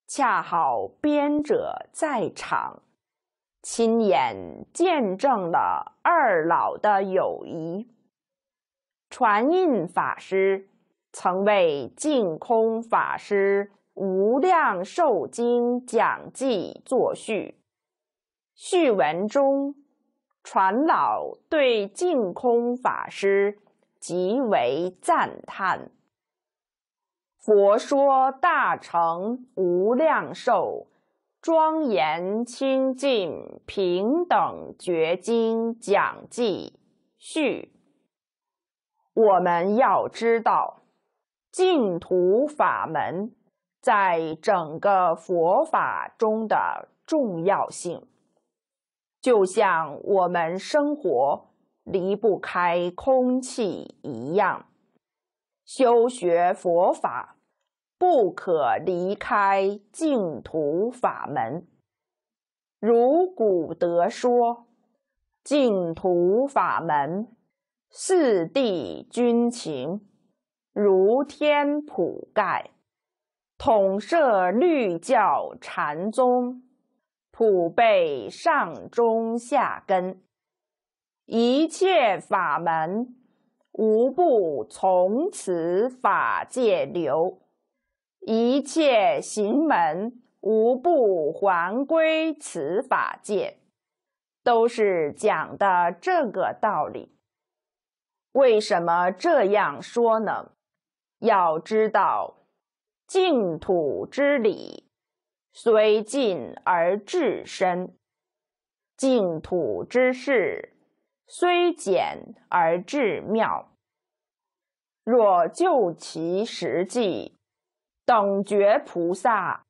恰好编者在场，亲眼见证了二老的友谊。传印法师曾为净空法师《无量寿经》讲记作序，序文中。传老对净空法师极为赞叹。佛说大乘无量寿，庄严清净平等绝经讲记序。我们要知道净土法门在整个佛法中的重要性。就像我们生活离不开空气一样，修学佛法不可离开净土法门。如古德说：“净土法门，四地君情，如天普盖，统摄律教禅宗。”普被上中下根，一切法门无不从此法界流，一切行门无不还归此法界，都是讲的这个道理。为什么这样说呢？要知道净土之理。虽近而至深，净土之事虽简而至妙。若就其实际，等觉菩萨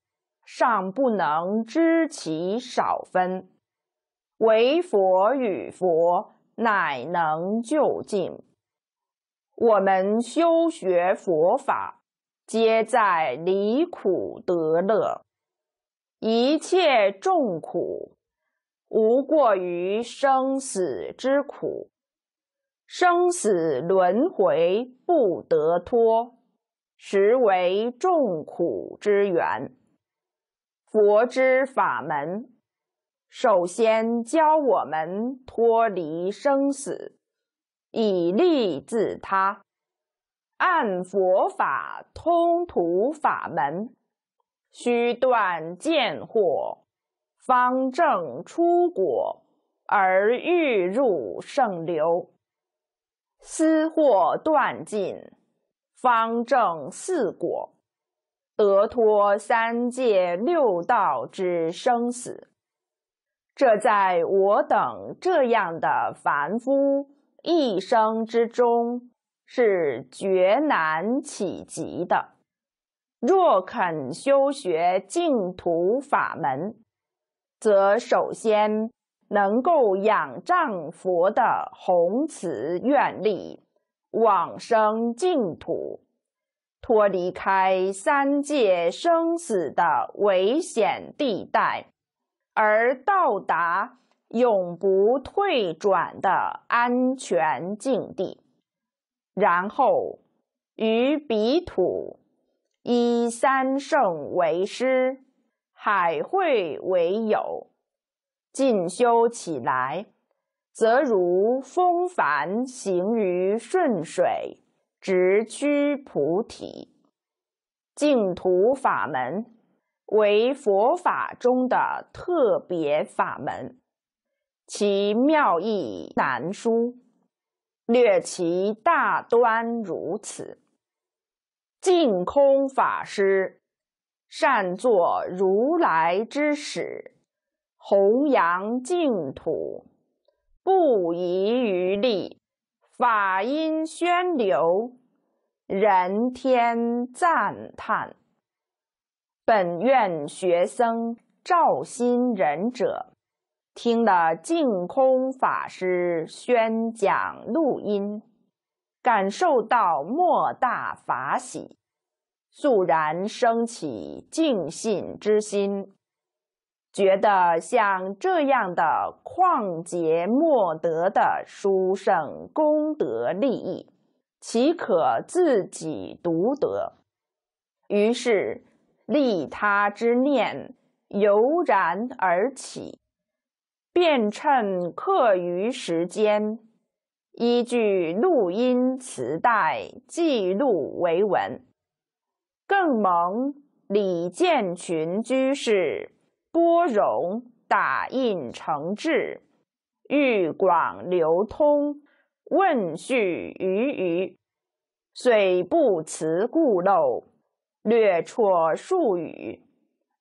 尚不能知其少分，唯佛与佛乃能就近。我们修学佛法，皆在离苦得乐。一切众苦，无过于生死之苦。生死轮回不得脱，实为众苦之源。佛之法门，首先教我们脱离生死，以利自他。按佛法通途法门。须断见惑，方证出果；而欲入圣流，思惑断尽，方证四果，得脱三界六道之生死。这在我等这样的凡夫一生之中，是绝难企及的。若肯修学净土法门，则首先能够仰仗佛的宏慈愿力，往生净土，脱离开三界生死的危险地带，而到达永不退转的安全境地。然后于彼土。依三圣为师，海会为友，进修起来，则如风帆行于顺水，直趋菩提。净土法门为佛法中的特别法门，其妙义难书，略其大端如此。净空法师善作如来之使，弘扬净土，不遗余力，法音宣流，人天赞叹。本院学生赵新仁者听了净空法师宣讲录音。感受到莫大法喜，肃然升起敬信之心，觉得像这样的旷劫莫得的殊胜功德利益，岂可自己独得？于是利他之念油然而起，便趁课余时间。依据录音磁带记录为文，更蒙李建群居士拨冗打印成志，欲广流通，问序于余，虽不辞故漏，略辍数语，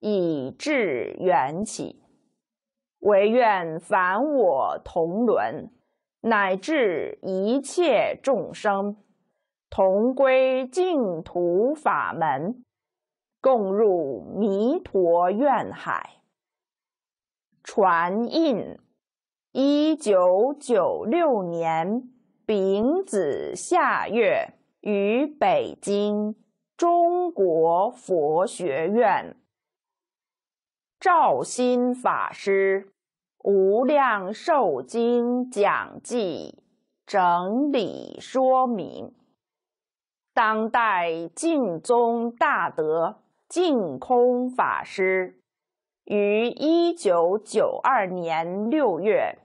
以至缘起，唯愿凡我同伦。乃至一切众生同归净土法门，共入弥陀愿海。传印，一九九六年丙子夏月于北京中国佛学院，赵新法师。《无量寿经》讲记整理说明，当代净宗大德净空法师于一九九二年六月，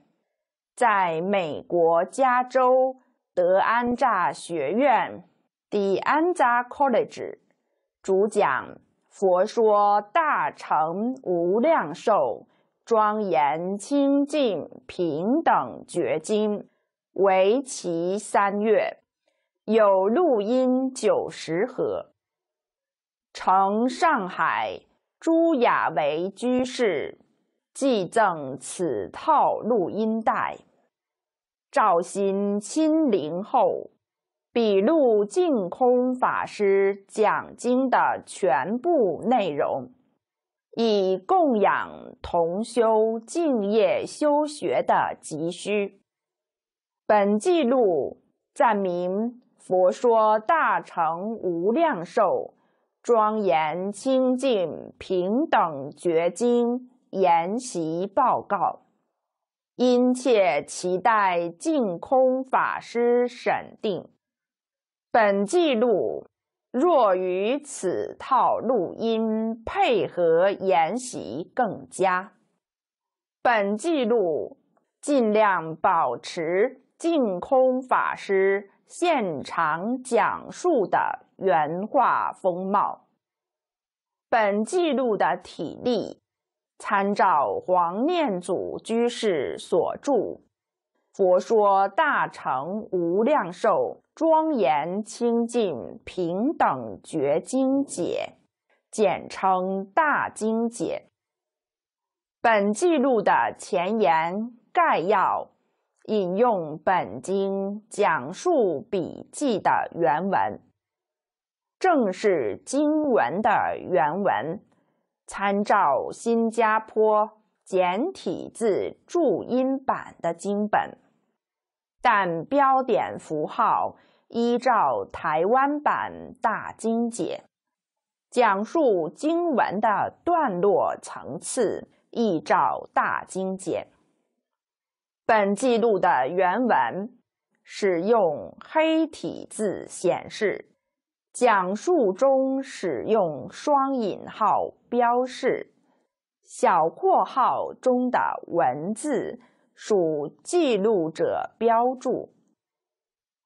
在美国加州德安扎学院 （The Anza College） 主讲《佛说大乘无量寿》。庄严清净平等觉经，为期三月，有录音九十盒。承上海朱雅维居士寄赠此套录音带，赵心亲临后，笔录净空法师讲经的全部内容。以供养同修敬业修学的急需。本记录赞明佛说大乘无量寿庄严清净平等觉经研习报告，殷切期待净空法师审定。本记录。若与此套录音配合研习更佳。本记录尽量保持净空法师现场讲述的原话风貌。本记录的体例参照黄念祖居士所著。佛说大乘无量寿庄严清净平等觉经解，简称大经解。本记录的前言概要，引用本经讲述笔记的原文，正是经文的原文。参照新加坡简体字注音版的经本。但标点符号依照台湾版《大精简，讲述经文的段落层次依照《大精简。本记录的原文使用黑体字显示，讲述中使用双引号标示，小括号中的文字。属记录者标注。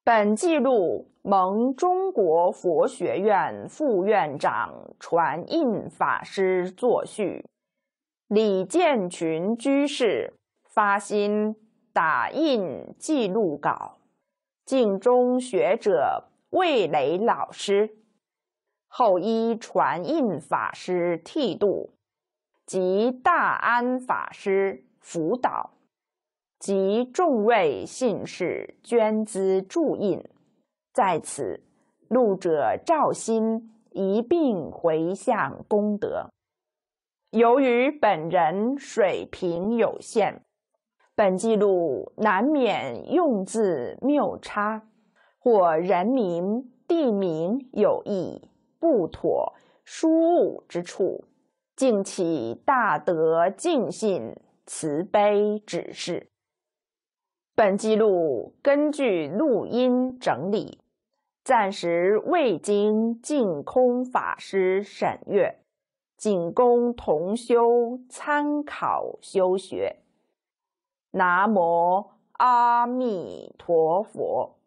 本记录蒙中国佛学院副院长传印法师作序，李建群居士发心打印记录稿，敬中学者魏雷老师。后依传印法师剃度，及大安法师辅导。及众位信士捐资助印，在此录者赵新一并回向功德。由于本人水平有限，本记录难免用字谬差，或人名、地名有异不妥疏误之处，敬请大德尽信慈悲指示。本记录根据录音整理，暂时未经净空法师审阅，仅供同修参考修学。南无阿弥陀佛。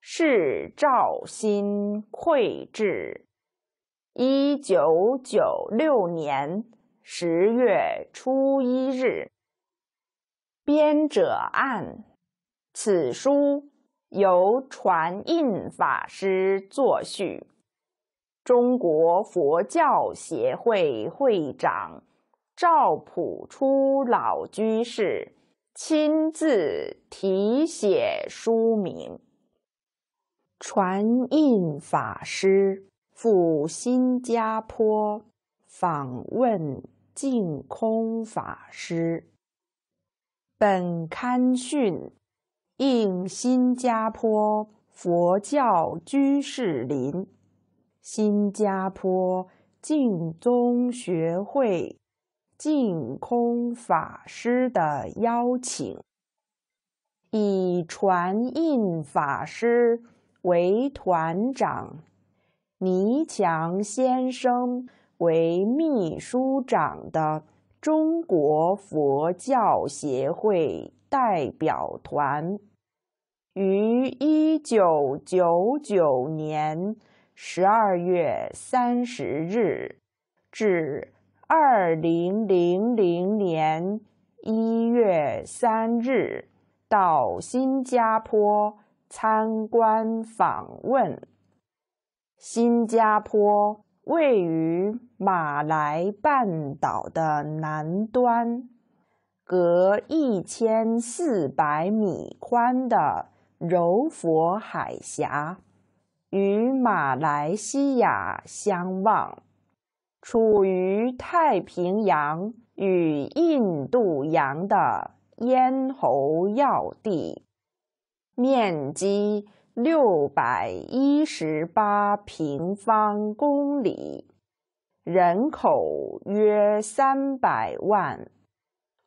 是赵新愧制。一九九六年十月初一日。编者按：此书由传印法师作序，中国佛教协会会长赵朴初老居士亲自题写书名。传印法师赴新加坡访问净空法师。本刊讯，应新加坡佛教居士林、新加坡净宗学会净空法师的邀请，以传印法师为团长，倪强先生为秘书长的。中国佛教协会代表团于一九九九年十二月三十日至二零零零年一月三日到新加坡参观访问。新加坡。位于马来半岛的南端，隔一千四百米宽的柔佛海峡与马来西亚相望，处于太平洋与印度洋的咽喉要地，面积。六百一十八平方公里，人口约三百万，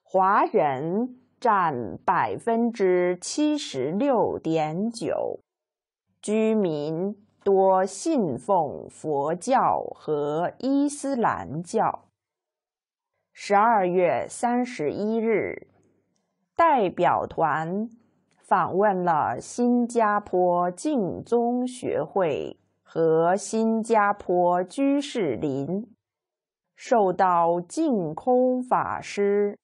华人占百分之七十六点九，居民多信奉佛教和伊斯兰教。十二月三十一日，代表团。访问了新加坡净宗学会和新加坡居士林，受到净空法师、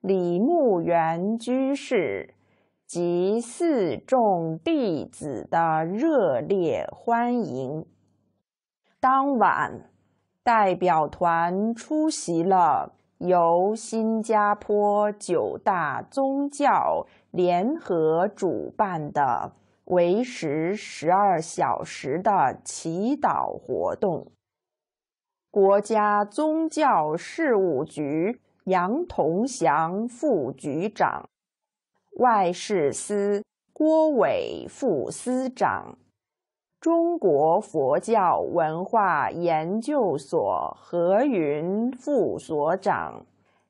李牧原居士及四众弟子的热烈欢迎。当晚，代表团出席了由新加坡九大宗教。联合主办的为时十二小时的祈祷活动。国家宗教事务局杨同祥副局长，外事司郭伟副司长，中国佛教文化研究所何云副所长，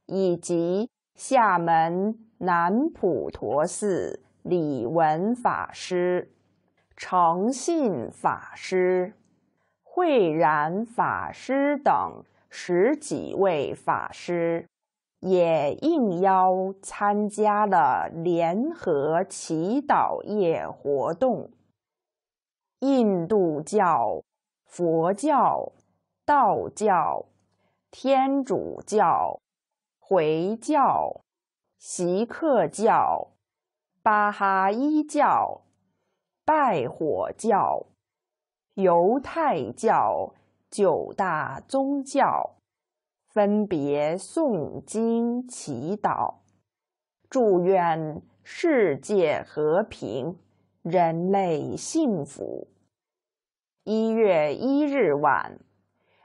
以及厦门。南普陀寺李文法师、诚信法师、慧然法师等十几位法师也应邀参加了联合祈祷夜活动。印度教、佛教、道教、天主教、回教。锡克教、巴哈伊教、拜火教、犹太教九大宗教分别诵经祈祷，祝愿世界和平、人类幸福。一月一日晚，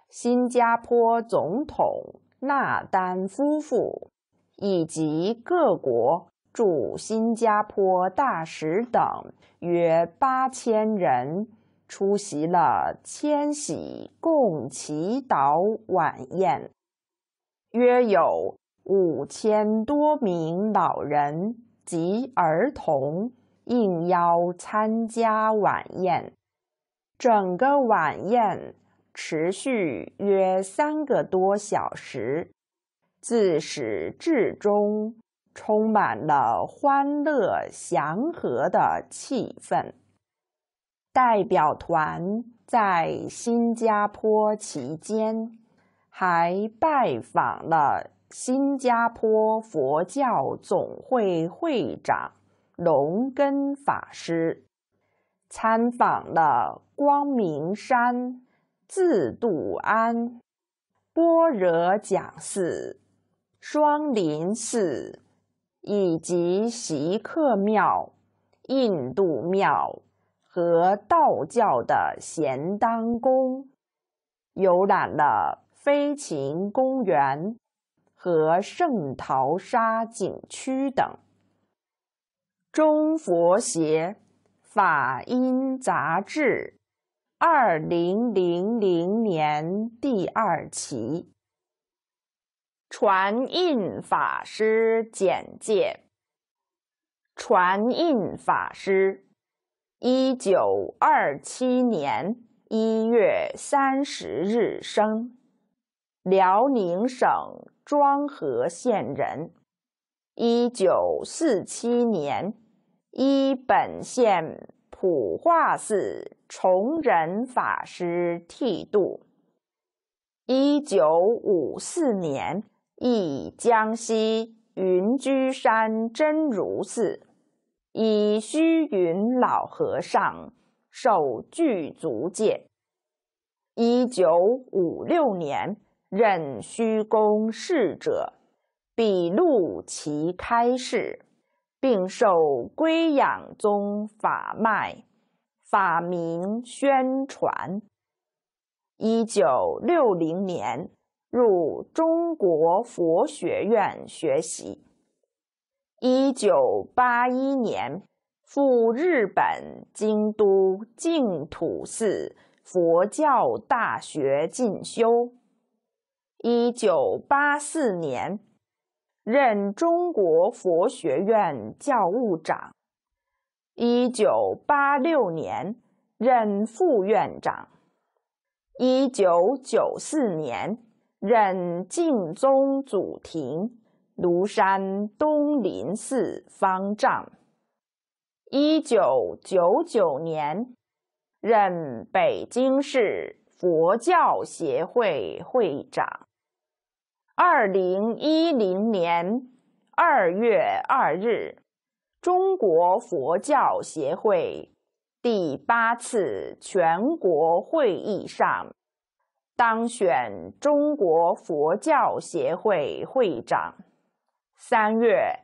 新加坡总统纳丹夫妇。以及各国驻新加坡大使等约八千人出席了千禧共祈祷晚宴，约有五千多名老人及儿童应邀参加晚宴。整个晚宴持续约三个多小时。自始至终，充满了欢乐祥和的气氛。代表团在新加坡期间，还拜访了新加坡佛教总会会长龙根法师，参访了光明山自度庵、般若讲寺。双林寺，以及席克庙、印度庙和道教的咸当宫，游览了飞禽公园和圣淘沙景区等。中佛协《法音》杂志，二零零零年第二期。传印法师简介。传印法师，一九二七年一月三十日生，辽宁省庄河县人。一九四七年，一本县普化寺崇仁法师剃度。一九五四年。忆江西云居山真如寺，以虚云老和尚受具足戒。一九五六年任虚公侍者，笔录其开示，并受归仰宗法脉，法名宣传。一九六零年。入中国佛学院学习。一九八一年赴日本京都净土寺佛教大学进修。一九八四年任中国佛学院教务长。一九八六年任副院长。一九九四年。任晋宗祖庭庐山东林寺方丈，一九九九年任北京市佛教协会会长。二零一零年二月二日，中国佛教协会第八次全国会议上。当选中国佛教协会会长，三月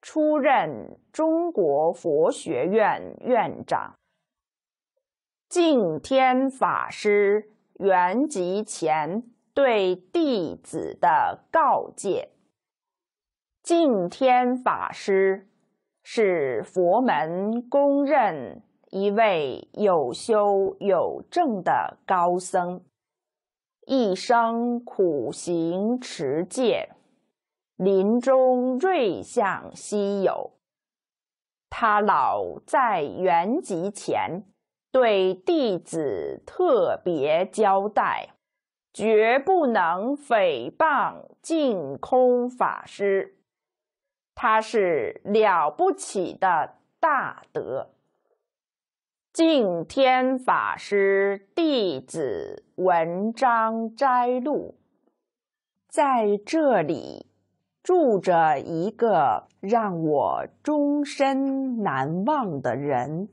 出任中国佛学院院长。敬天法师圆寂前对弟子的告诫：敬天法师是佛门公认一位有修有证的高僧。一生苦行持戒，林中瑞相稀有。他老在圆寂前对弟子特别交代，绝不能诽谤净空法师，他是了不起的大德。敬天法师弟子文章摘录：在这里住着一个让我终身难忘的人，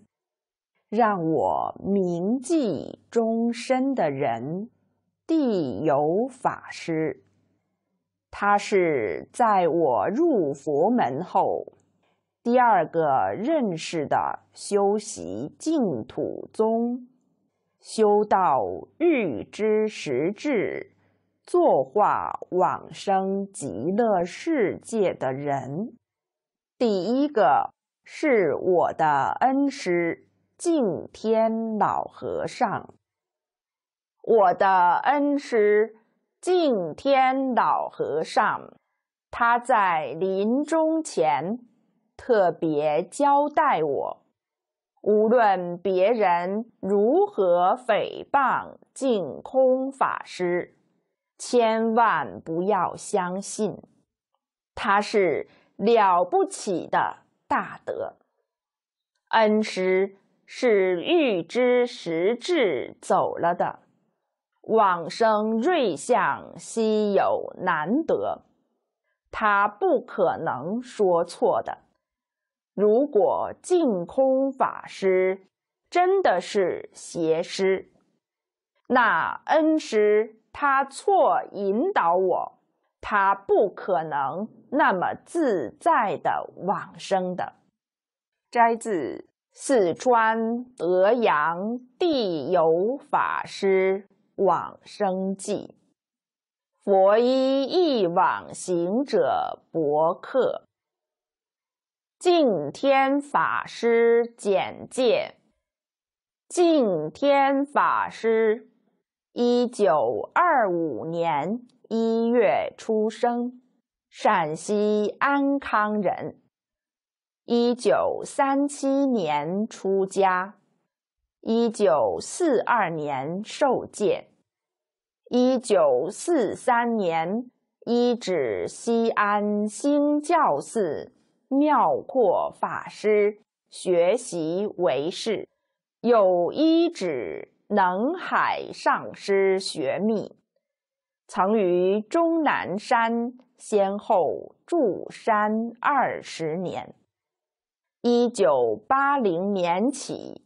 让我铭记终身的人——地有法师。他是在我入佛门后。第二个认识的修习净土宗，修道欲知实质，作化往生极乐世界的人。第一个是我的恩师敬天老和尚。我的恩师敬天老和尚，他在临终前。特别交代我，无论别人如何诽谤净空法师，千万不要相信，他是了不起的大德，恩师是预知时至走了的，往生瑞相稀有难得，他不可能说错的。如果净空法师真的是邪师，那恩师他错引导我，他不可能那么自在的往生的。摘自四川德阳地有法师往生记，佛一易往行者博客。敬天法师简介：敬天法师，一九二五年一月出生，陕西安康人。一九三七年出家，一九四二年受戒，一九四三年一指西安新教寺。妙阔法师学习为士，有一指能海上师学密，曾于终南山先后住山二十年。一九八零年起，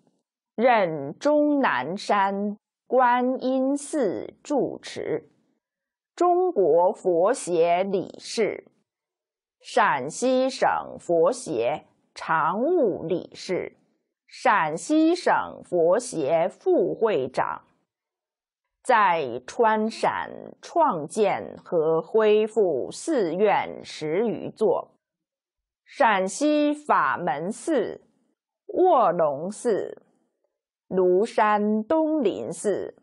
任终南山观音寺住持，中国佛协理事。陕西省佛协常务理事，陕西省佛协副会长，在川陕创建和恢复寺院十余座，陕西法门寺、卧龙寺、庐山东林寺、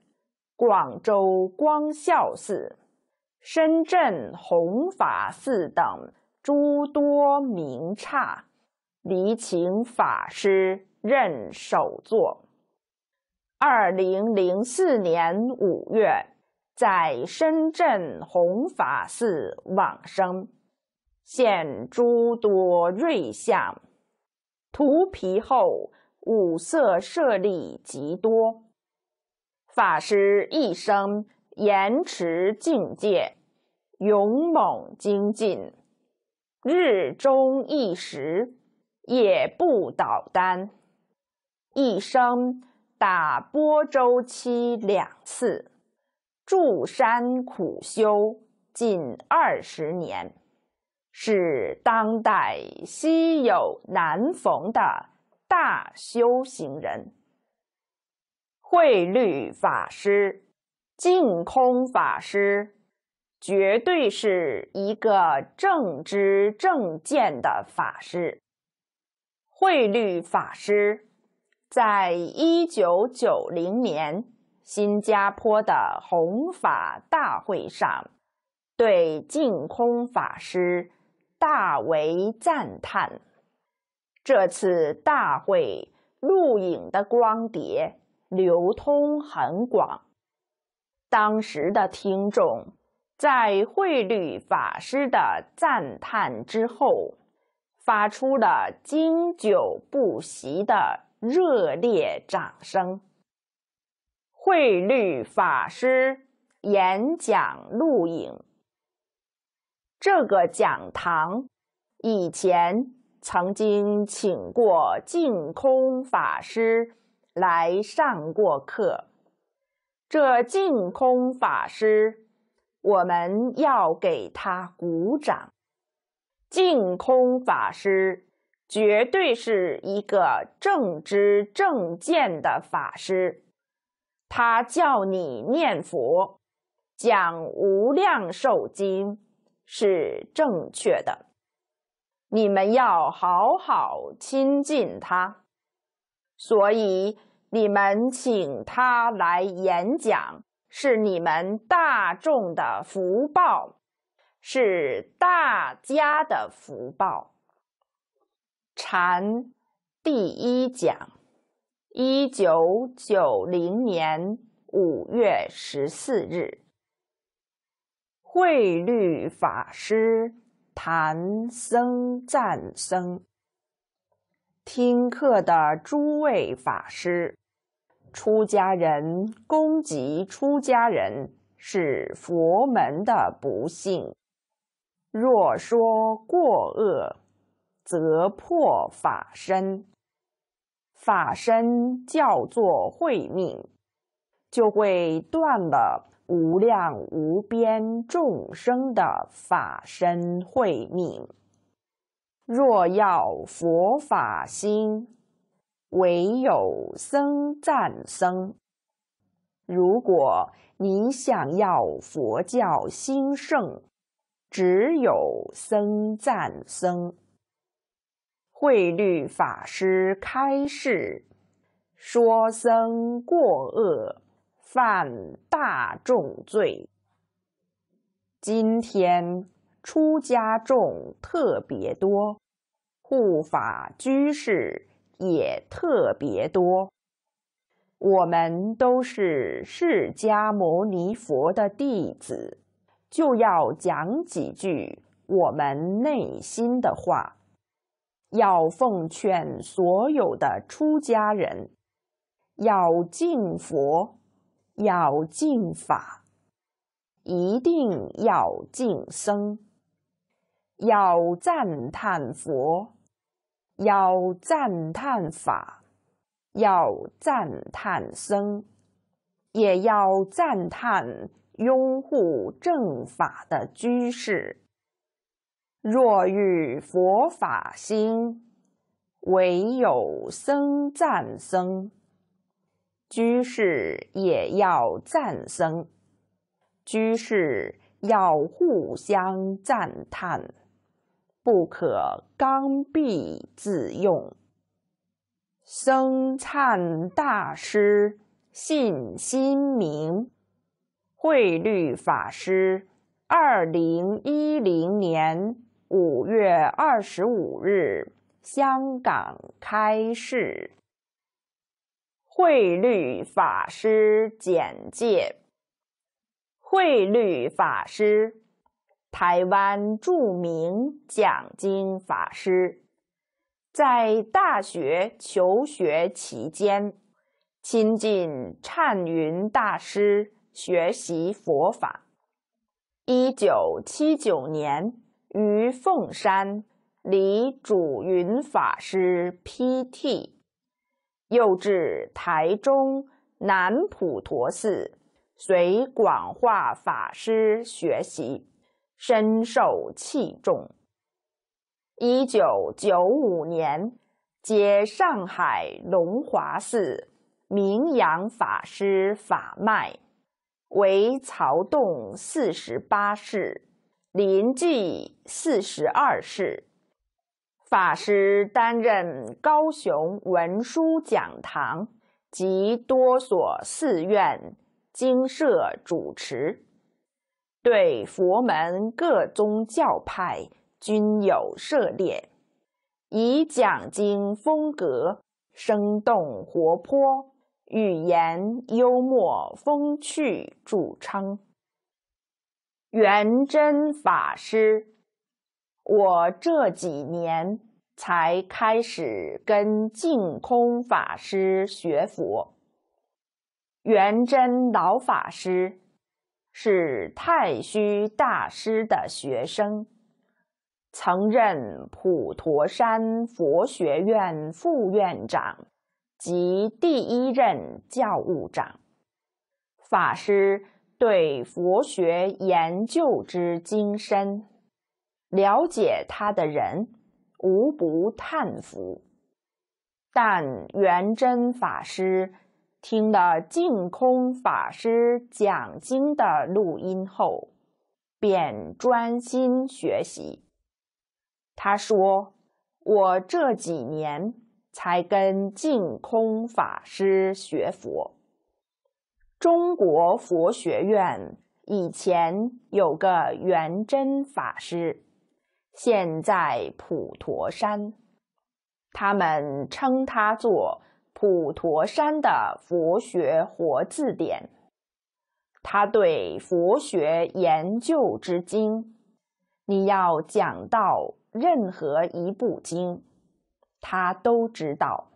广州光孝寺、深圳弘法寺等。诸多名刹，离请法师任首座。二零零四年五月，在深圳弘法寺往生，现诸多瑞相，涂皮后五色舍利极多。法师一生延持境界，勇猛精进。日中一时，也不倒单；一生打波周期两次，住山苦修近二十年，是当代稀有难逢的大修行人。慧律法师、净空法师。绝对是一个正知正见的法师，慧律法师，在一九九零年新加坡的弘法大会上，对净空法师大为赞叹。这次大会录影的光碟流通很广，当时的听众。在慧律法师的赞叹之后，发出了经久不息的热烈掌声。慧律法师演讲录影。这个讲堂以前曾经请过净空法师来上过课，这净空法师。我们要给他鼓掌。净空法师绝对是一个正知正见的法师，他叫你念佛、讲《无量寿经》是正确的，你们要好好亲近他，所以你们请他来演讲。是你们大众的福报，是大家的福报。禅第一讲，一九九零年五月十四日，慧律法师谈生赞僧。听课的诸位法师。出家人攻击出家人，是佛门的不幸。若说过恶，则破法身，法身叫做慧命，就会断了无量无边众生的法身慧命。若要佛法心唯有僧赞僧，如果你想要佛教兴盛，只有僧赞僧。慧律法师开示说：“僧过恶，犯大众罪。今天出家众特别多，护法居士。”也特别多，我们都是释迦牟尼佛的弟子，就要讲几句我们内心的话，要奉劝所有的出家人，要敬佛，要敬法，一定要敬僧，要赞叹佛。要赞叹法，要赞叹僧，也要赞叹拥护正法的居士。若遇佛法心，唯有僧赞僧，居士也要赞僧，居士要互相赞叹。不可刚愎自用。僧忏大师信心明，慧律法师，二零一零年五月二十五日，香港开示。慧律法师简介。慧律法师。台湾著名讲经法师，在大学求学期间，亲近忏云大师学习佛法。一九七九年于凤山离主云法师 P.T。又至台中南普陀寺随广化法师学习。深受器重。一九九五年，接上海龙华寺明阳法师法脉，为曹洞四十八世，临济四十二世。法师担任高雄文殊讲堂及多所寺院精舍主持。对佛门各宗教派均有涉猎，以讲经风格生动活泼、语言幽默风趣著称。元真法师，我这几年才开始跟净空法师学佛。元真老法师。是太虚大师的学生，曾任普陀山佛学院副院长及第一任教务长。法师对佛学研究之精深，了解他的人无不叹服。但圆真法师。听了净空法师讲经的录音后，便专心学习。他说：“我这几年才跟净空法师学佛。中国佛学院以前有个圆真法师，现在普陀山，他们称他做。”普陀山的佛学活字典，他对佛学研究之精，你要讲到任何一部经，他都知道。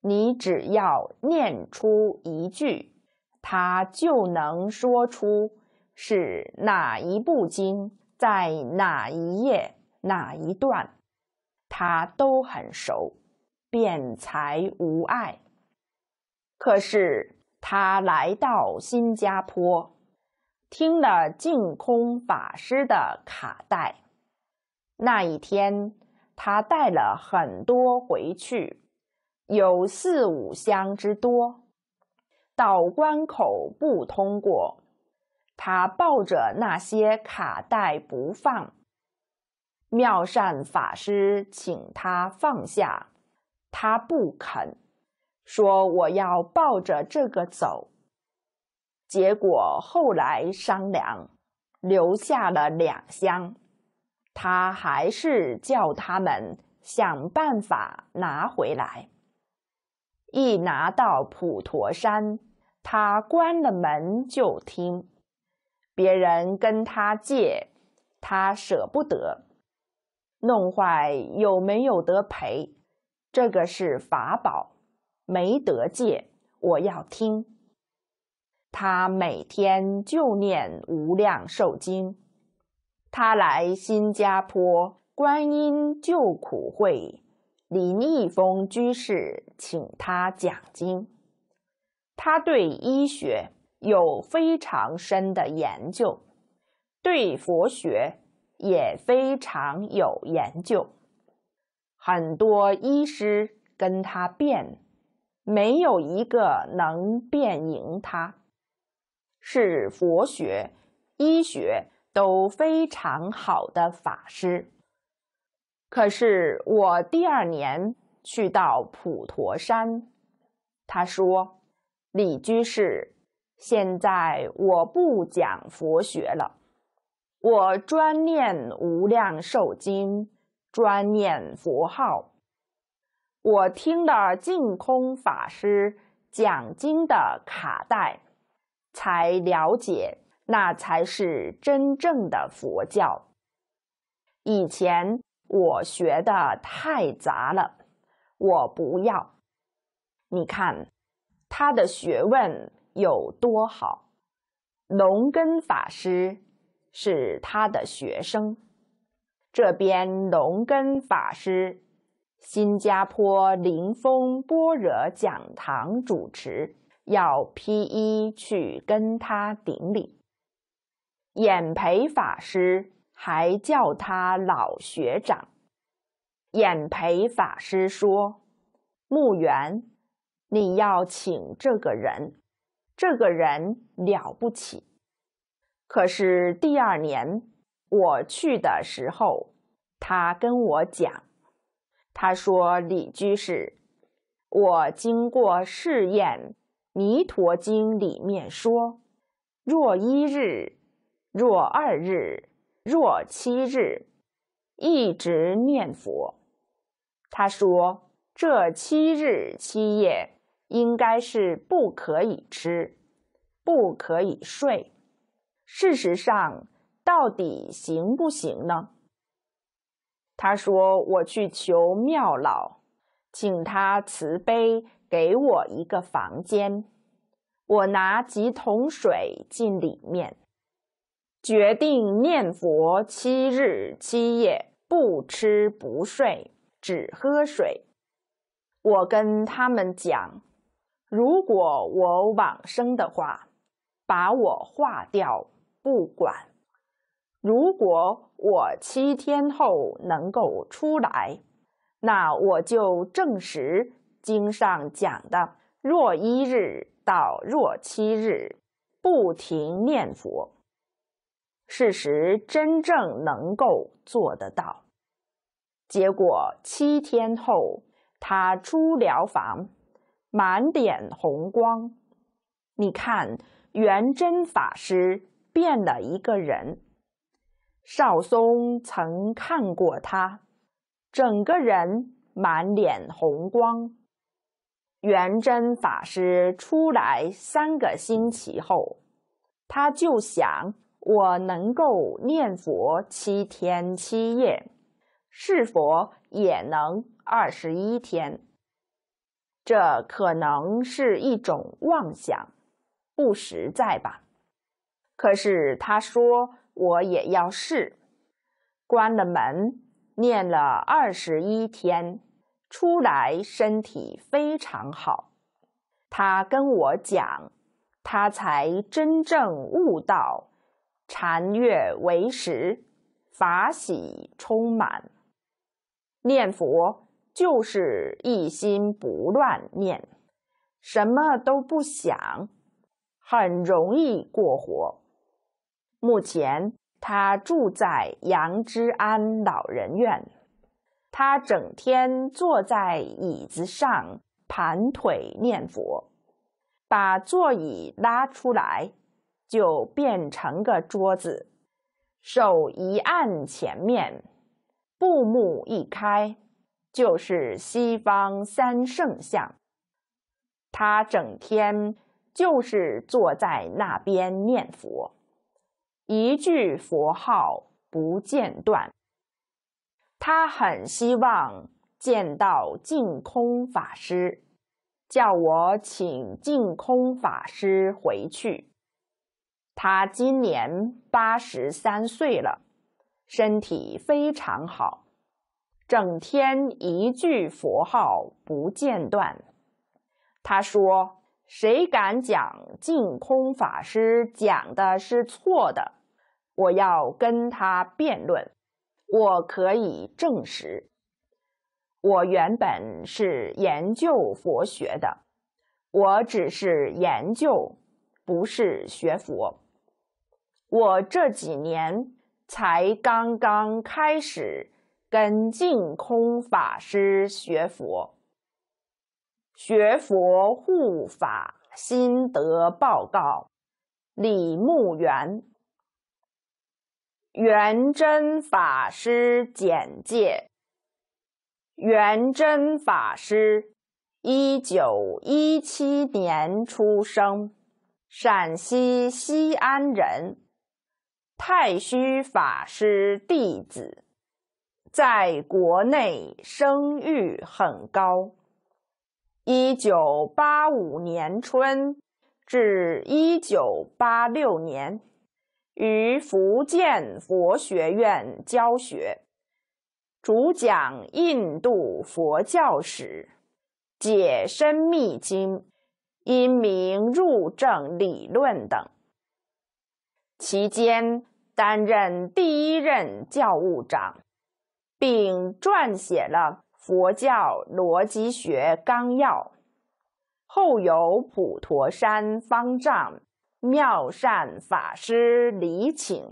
你只要念出一句，他就能说出是哪一部经，在哪一页哪一段，他都很熟。便财无碍。可是他来到新加坡，听了净空法师的卡带，那一天他带了很多回去，有四五箱之多。到关口不通过，他抱着那些卡带不放。妙善法师请他放下。他不肯说，我要抱着这个走。结果后来商量，留下了两箱，他还是叫他们想办法拿回来。一拿到普陀山，他关了门就听别人跟他借，他舍不得，弄坏有没有得赔？这个是法宝，没得借。我要听他每天就念《无量寿经》。他来新加坡观音救苦会，李逆峰居士请他讲经。他对医学有非常深的研究，对佛学也非常有研究。很多医师跟他辩，没有一个能辩赢他，是佛学、医学都非常好的法师。可是我第二年去到普陀山，他说：“李居士，现在我不讲佛学了，我专念《无量寿经》。”专念佛号，我听的净空法师讲经的卡带，才了解那才是真正的佛教。以前我学的太杂了，我不要。你看他的学问有多好，农根法师是他的学生。这边农耕法师，新加坡林峰般若讲堂主持，要披衣去跟他顶礼。演培法师还叫他老学长。演培法师说：“墓园，你要请这个人，这个人了不起。”可是第二年。我去的时候，他跟我讲：“他说李居士，我经过试验，《弥陀经》里面说，若一日，若二日，若七日，一直念佛。他说这七日七夜应该是不可以吃，不可以睡。事实上。”到底行不行呢？他说：“我去求妙老，请他慈悲给我一个房间，我拿几桶水进里面，决定念佛七日七夜，不吃不睡，只喝水。我跟他们讲，如果我往生的话，把我化掉，不管。”如果我七天后能够出来，那我就证实经上讲的：若一日到若七日，不停念佛，事实真正能够做得到。结果七天后，他出疗房，满脸红光。你看，元真法师变了一个人。少松曾看过他，整个人满脸红光。元真法师出来三个星期后，他就想：我能够念佛七天七夜，是否也能二十一天？这可能是一种妄想，不实在吧？可是他说。我也要试，关了门念了二十一天，出来身体非常好。他跟我讲，他才真正悟道，禅悦为食，法喜充满。念佛就是一心不乱念，什么都不想，很容易过活。目前他住在杨之安老人院，他整天坐在椅子上盘腿念佛，把座椅拉出来就变成个桌子，手一按前面，布幕一开就是西方三圣像，他整天就是坐在那边念佛。一句佛号不间断。他很希望见到净空法师，叫我请净空法师回去。他今年八十三岁了，身体非常好，整天一句佛号不间断。他说：“谁敢讲净空法师讲的是错的？”我要跟他辩论，我可以证实，我原本是研究佛学的，我只是研究，不是学佛。我这几年才刚刚开始跟净空法师学佛，学佛护法心得报告，李牧原。元真法师简介：元真法师，一九一七年出生，陕西西安人，太虚法师弟子，在国内声誉很高。一九八五年春至一九八六年。于福建佛学院教学，主讲印度佛教史、解深密经、因明入正理论等。其间担任第一任教务长，并撰写了《佛教逻辑学纲要》。后由普陀山方丈。妙善法师李请，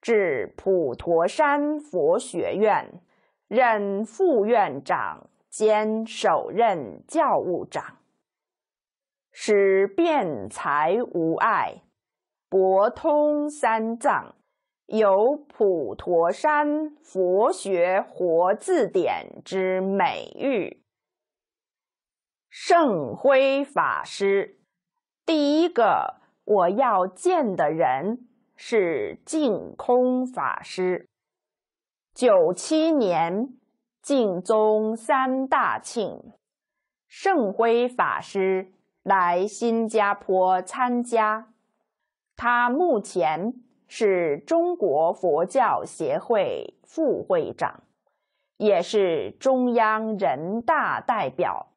至普陀山佛学院任副院长兼首任教务长，使辩才无碍，博通三藏，有“普陀山佛学活字典”之美誉。圣辉法师，第一个。我要见的人是净空法师。九七年净宗三大庆，圣辉法师来新加坡参加。他目前是中国佛教协会副会长，也是中央人大代表。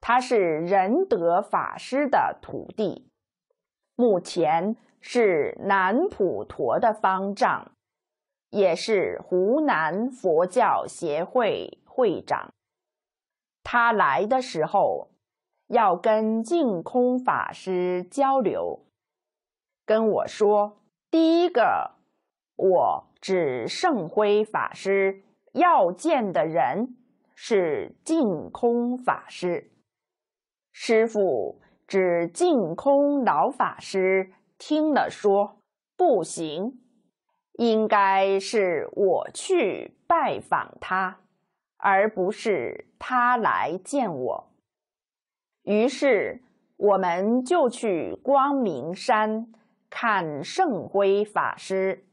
他是仁德法师的徒弟。目前是南普陀的方丈，也是湖南佛教协会会长。他来的时候要跟净空法师交流，跟我说：“第一个，我指圣辉法师要见的人是净空法师，师傅。”指净空老法师听了说：“不行，应该是我去拜访他，而不是他来见我。”于是，我们就去光明山看圣辉法师。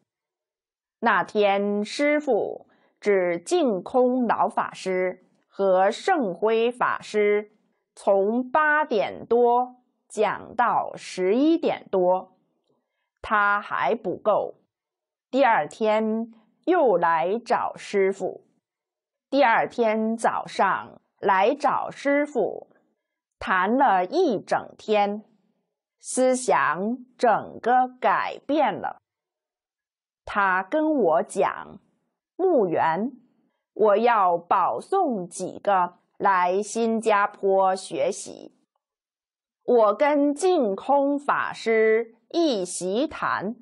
那天，师傅指净空老法师和圣辉法师。从八点多讲到十一点多，他还不够。第二天又来找师傅。第二天早上来找师傅，谈了一整天，思想整个改变了。他跟我讲，墓园，我要保送几个。来新加坡学习，我跟净空法师一席谈，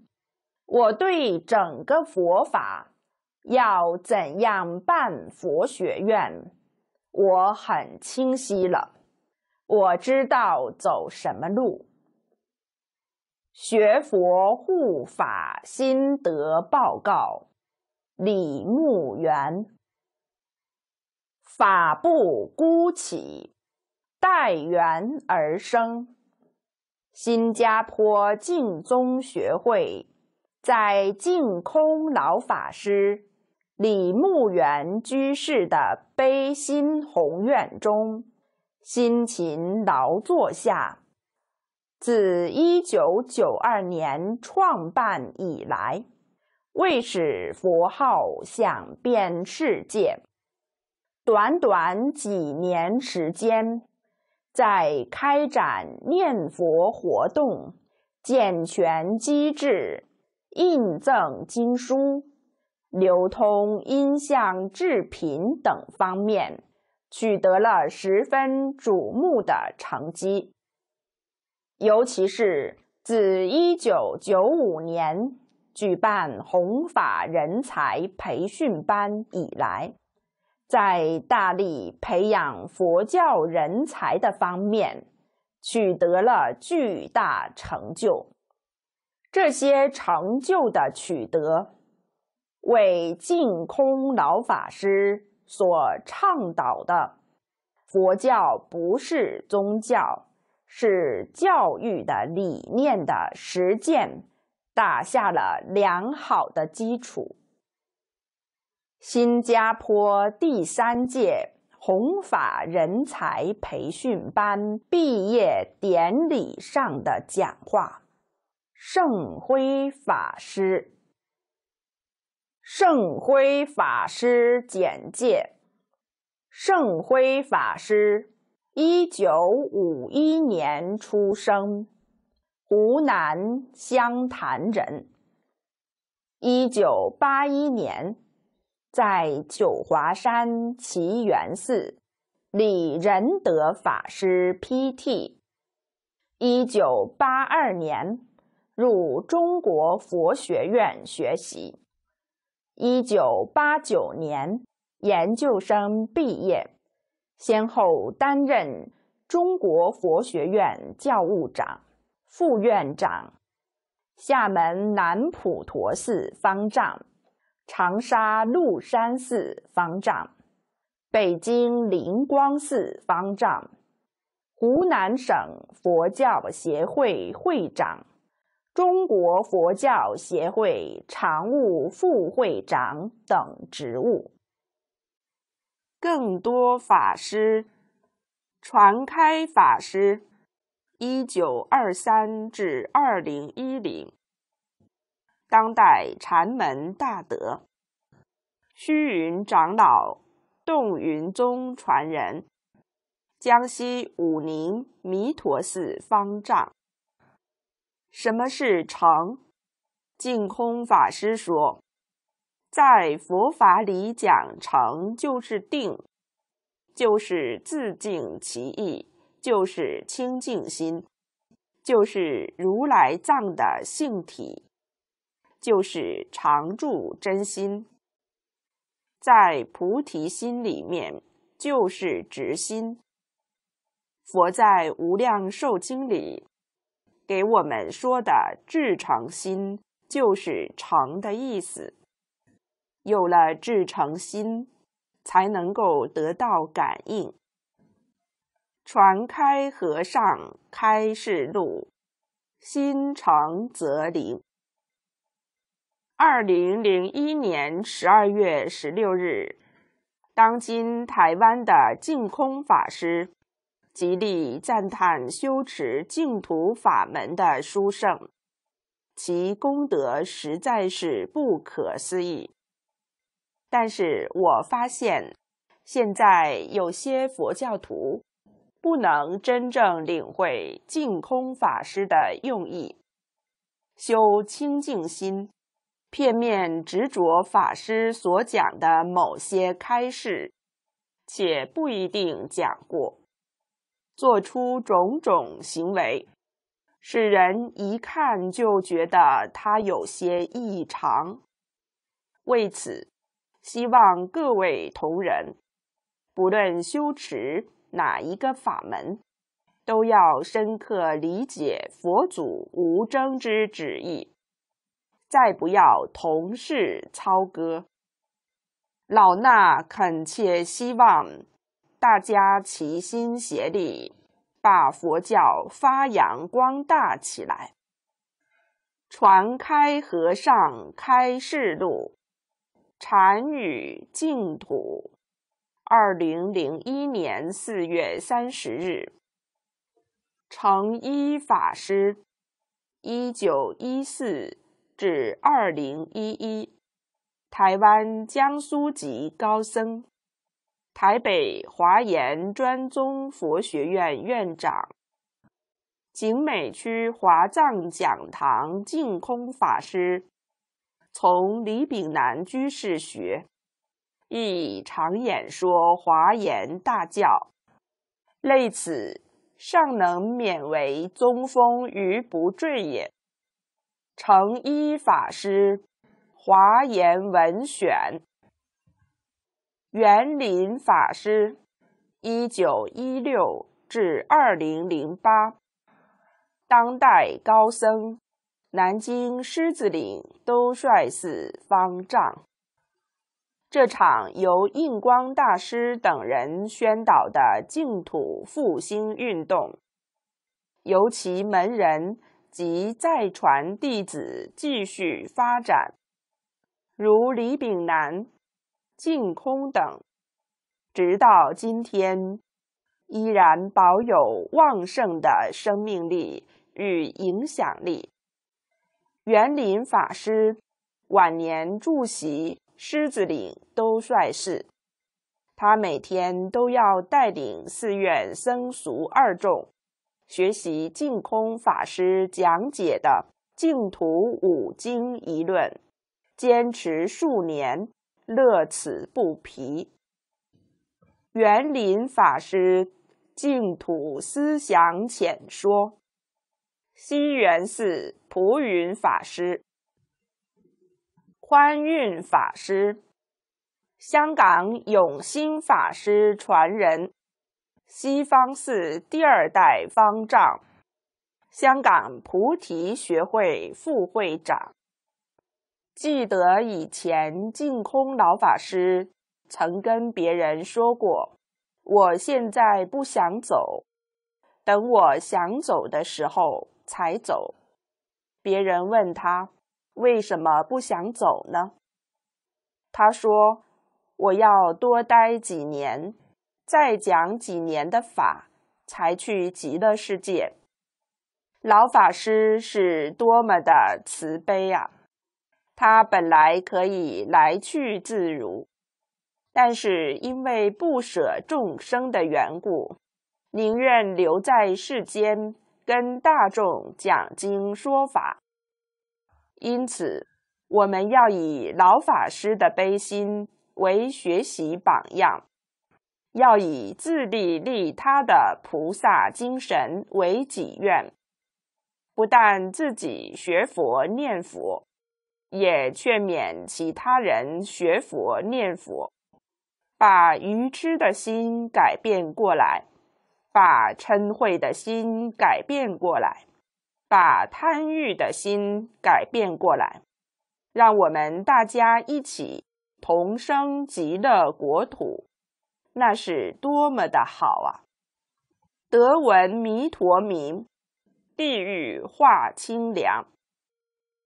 我对整个佛法要怎样办佛学院，我很清晰了，我知道走什么路。学佛护法心得报告，李牧原。法不孤起，待缘而生。新加坡净宗学会在净空老法师、李牧原居士的悲心宏愿中，辛勤劳作下，自一九九二年创办以来，为使佛号响遍世界。短短几年时间，在开展念佛活动、健全机制、印赠经书、流通音像制品等方面，取得了十分瞩目的成绩。尤其是自一九九五年举办弘法人才培训班以来。在大力培养佛教人才的方面，取得了巨大成就。这些成就的取得，为净空老法师所倡导的“佛教不是宗教，是教育”的理念的实践，打下了良好的基础。新加坡第三届弘法人才培训班毕业典礼上的讲话，圣辉法师。圣辉法师简介：圣辉法师，一九五一年出生，湖南湘潭人。一九八一年。在九华山奇缘寺，李仁德法师 P.T. 一九八二年入中国佛学院学习，一九八九年研究生毕业，先后担任中国佛学院教务长、副院长，厦门南普陀寺方丈。长沙麓山寺方丈，北京灵光寺方丈，湖南省佛教协会会长，中国佛教协会常务副会长等职务。更多法师，传开法师，一九二三至二零一零。当代禅门大德虚云长老，洞云宗传人，江西武宁弥陀寺方丈。什么是成？净空法师说，在佛法里讲成，就是定，就是自净其意，就是清净心，就是如来藏的性体。就是常住真心，在菩提心里面就是直心。佛在《无量寿经》里给我们说的至诚心，就是诚的意思。有了至诚心，才能够得到感应。传开和尚开示录：心诚则灵。二零零一年十二月十六日，当今台湾的净空法师极力赞叹修持净土法门的殊胜，其功德实在是不可思议。但是我发现，现在有些佛教徒不能真正领会净空法师的用意，修清净心。片面执着法师所讲的某些开示，且不一定讲过，做出种种行为，使人一看就觉得他有些异常。为此，希望各位同仁，不论修持哪一个法门，都要深刻理解佛祖无争之旨意。再不要同室操戈，老衲恳切希望大家齐心协力，把佛教发扬光大起来，传开和尚开示录禅语净土。二零零一年四月三十日，成一法师，一九一四。至二零一一，台湾江苏籍高僧，台北华严专宗佛学院院长，景美区华藏讲堂净空法师，从李炳南居士学，亦常演说华严大教，类此尚能免为宗风于不坠也。成一法师，《华严文选》；园林法师，一九一六至二零零八，当代高僧，南京狮子岭都率寺方丈。这场由印光大师等人宣导的净土复兴运动，由其门人。及再传弟子继续发展，如李炳南、净空等，直到今天依然保有旺盛的生命力与影响力。园林法师晚年住席狮子岭都率寺，他每天都要带领寺院僧俗二众。学习净空法师讲解的净土五经一论，坚持数年，乐此不疲。园林法师净土思想浅说，西园寺普云法师、宽运法师，香港永兴法师传人。西方寺第二代方丈，香港菩提学会副会长。记得以前净空老法师曾跟别人说过：“我现在不想走，等我想走的时候才走。”别人问他为什么不想走呢？他说：“我要多待几年。”再讲几年的法，才去极乐世界。老法师是多么的慈悲啊！他本来可以来去自如，但是因为不舍众生的缘故，宁愿留在世间跟大众讲经说法。因此，我们要以老法师的悲心为学习榜样。要以自利利他的菩萨精神为己愿，不但自己学佛念佛，也劝勉其他人学佛念佛，把愚痴的心改变过来，把嗔恚的心改变过来，把贪欲的心改变过来，让我们大家一起同生极乐国土。那是多么的好啊！得闻弥陀名，地狱化清凉。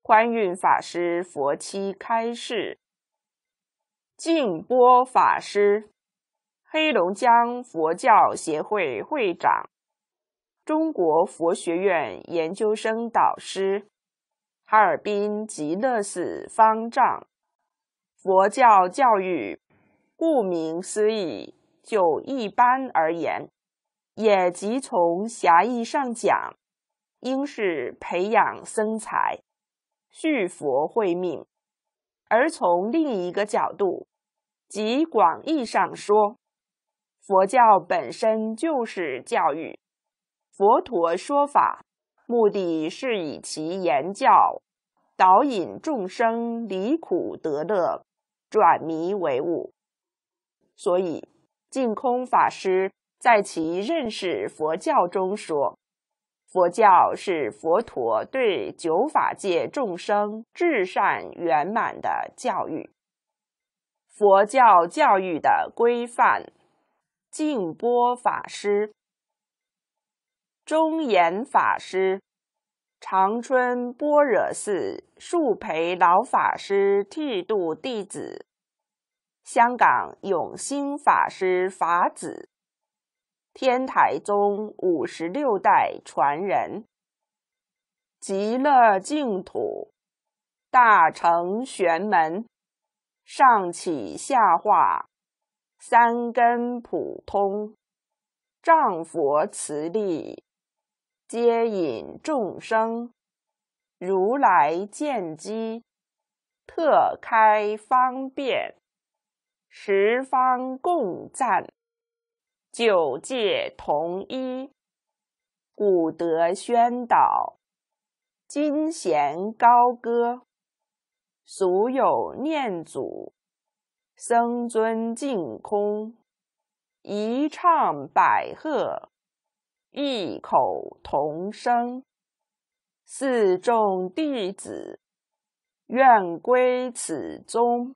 欢运法师佛妻开示。净波法师，黑龙江佛教协会会长，中国佛学院研究生导师，哈尔滨极乐寺方丈，佛教教育，顾名思义。就一般而言，也即从狭义上讲，应是培养僧才，续佛慧命；而从另一个角度，即广义上说，佛教本身就是教育。佛陀说法，目的是以其言教，导引众生离苦得乐，转迷为悟。所以。净空法师在其认识佛教中说：“佛教是佛陀对九法界众生至善圆满的教育。佛教教育的规范，净波法师、中严法师、长春般若寺树培老法师剃度弟子。”香港永兴法师法子，天台宗五十六代传人。极乐净土，大乘玄门，上启下化，三根普通，丈佛慈力，接引众生，如来见机，特开方便。十方共赞，九界同一，古德宣导，今贤高歌。俗有念祖，声尊净空，一唱百和，异口同声。四众弟子，愿归此宗。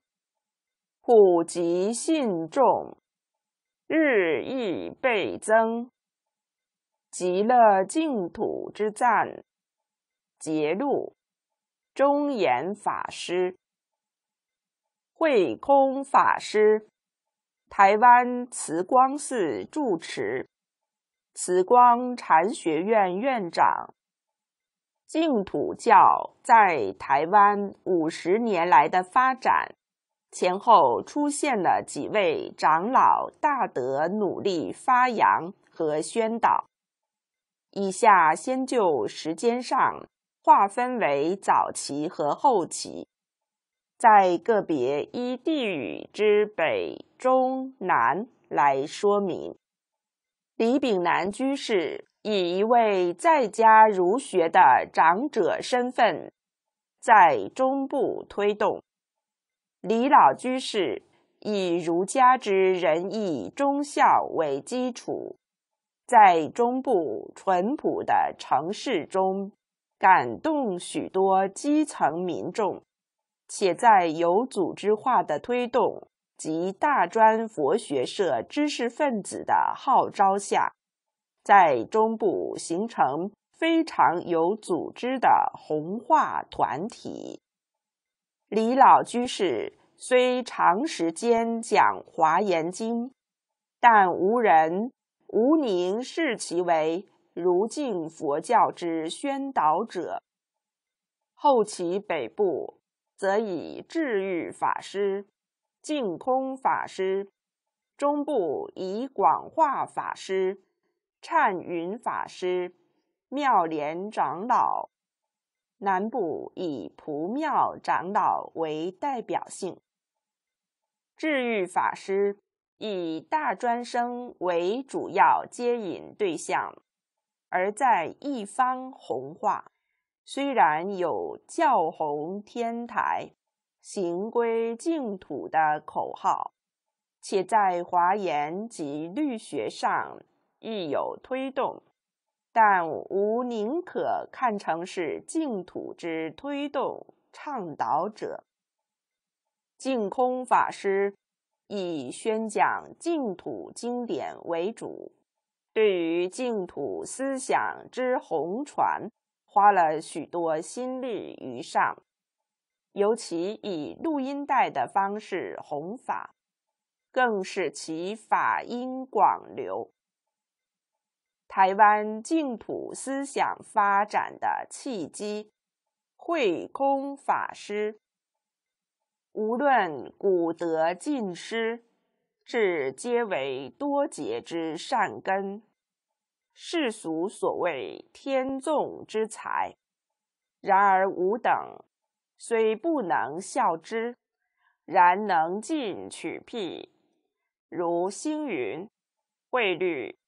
普及信众日益倍增，极乐净土之赞。节录中严法师、慧空法师、台湾慈光寺住持、慈光禅学院院长。净土教在台湾五十年来的发展。前后出现了几位长老大德努力发扬和宣导。以下先就时间上划分为早期和后期，在个别依地域之北、中、南来说明。李炳南居士以一位在家儒学的长者身份，在中部推动。李老居士以儒家之仁义忠孝为基础，在中部淳朴的城市中感动许多基层民众，且在有组织化的推动及大专佛学社知识分子的号召下，在中部形成非常有组织的红化团体。李老居士虽长时间讲《华严经》，但无人无宁视其为儒净佛教之宣导者。后其北部，则以智愈法师、净空法师；中部以广化法师、忏云法师、妙莲长老。南部以蒲庙长老为代表性，治愈法师以大专生为主要接引对象，而在一方弘化，虽然有教弘天台行归净土的口号，且在华严及律学上亦有推动。但吾宁可看成是净土之推动倡导者。净空法师以宣讲净土经典为主，对于净土思想之弘传，花了许多心力于上。尤其以录音带的方式弘法，更使其法音广流。台湾净土思想发展的契机，慧空法师。无论古德尽失，至皆为多劫之善根，世俗所谓天纵之才。然而吾等虽不能效之，然能尽取辟。如星云、慧律。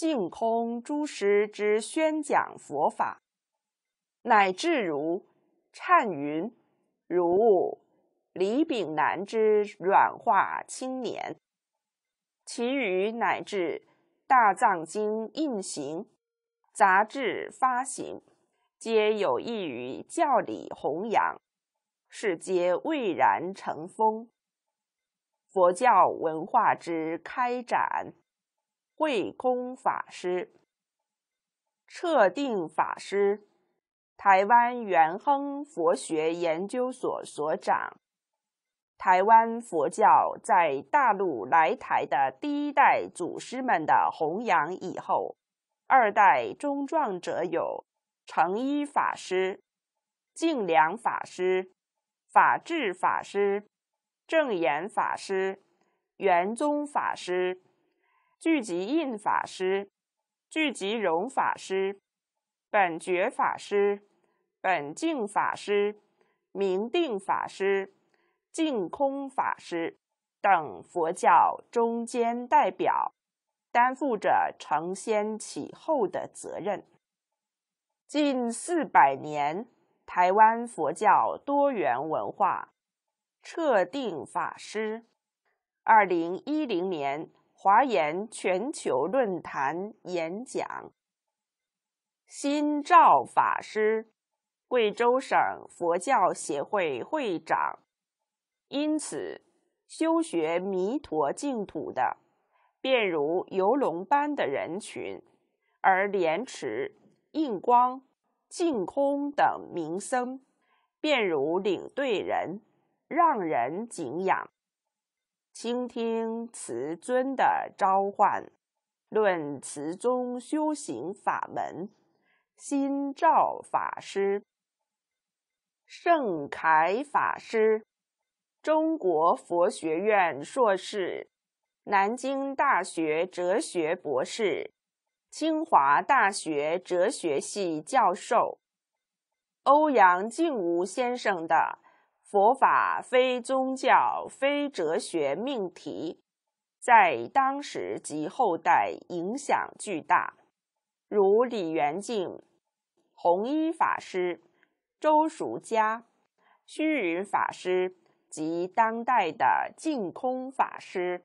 净空诸师之宣讲佛法，乃至如忏云、如李炳南之软化青年，其余乃至大藏经印行、杂志发行，皆有益于教理弘扬，是皆蔚然成风。佛教文化之开展。慧空法师、彻定法师，台湾元亨佛学研究所所长。台湾佛教在大陆来台的第一代祖师们的弘扬以后，二代中壮者有成一法师、净良法师、法智法师、正言法师、圆宗法师。聚集印法师、聚集荣法师、本觉法师、本净法师、明定法师、净空法师等佛教中间代表，担负着承先启后的责任。近四百年，台湾佛教多元文化。彻定法师，二零一零年。华严全球论坛演讲。新照法师，贵州省佛教协会会长，因此修学弥陀净土的，便如游龙般的人群；而莲池、印光、净空等名僧，便如领队人，让人敬仰。倾听慈尊的召唤，论慈宗修行法门。心照法师，盛凯法师，中国佛学院硕士，南京大学哲学博士，清华大学哲学系教授，欧阳静吾先生的。佛法非宗教、非哲学命题，在当时及后代影响巨大。如李元敬、弘一法师、周叔嘉、虚云法师及当代的净空法师、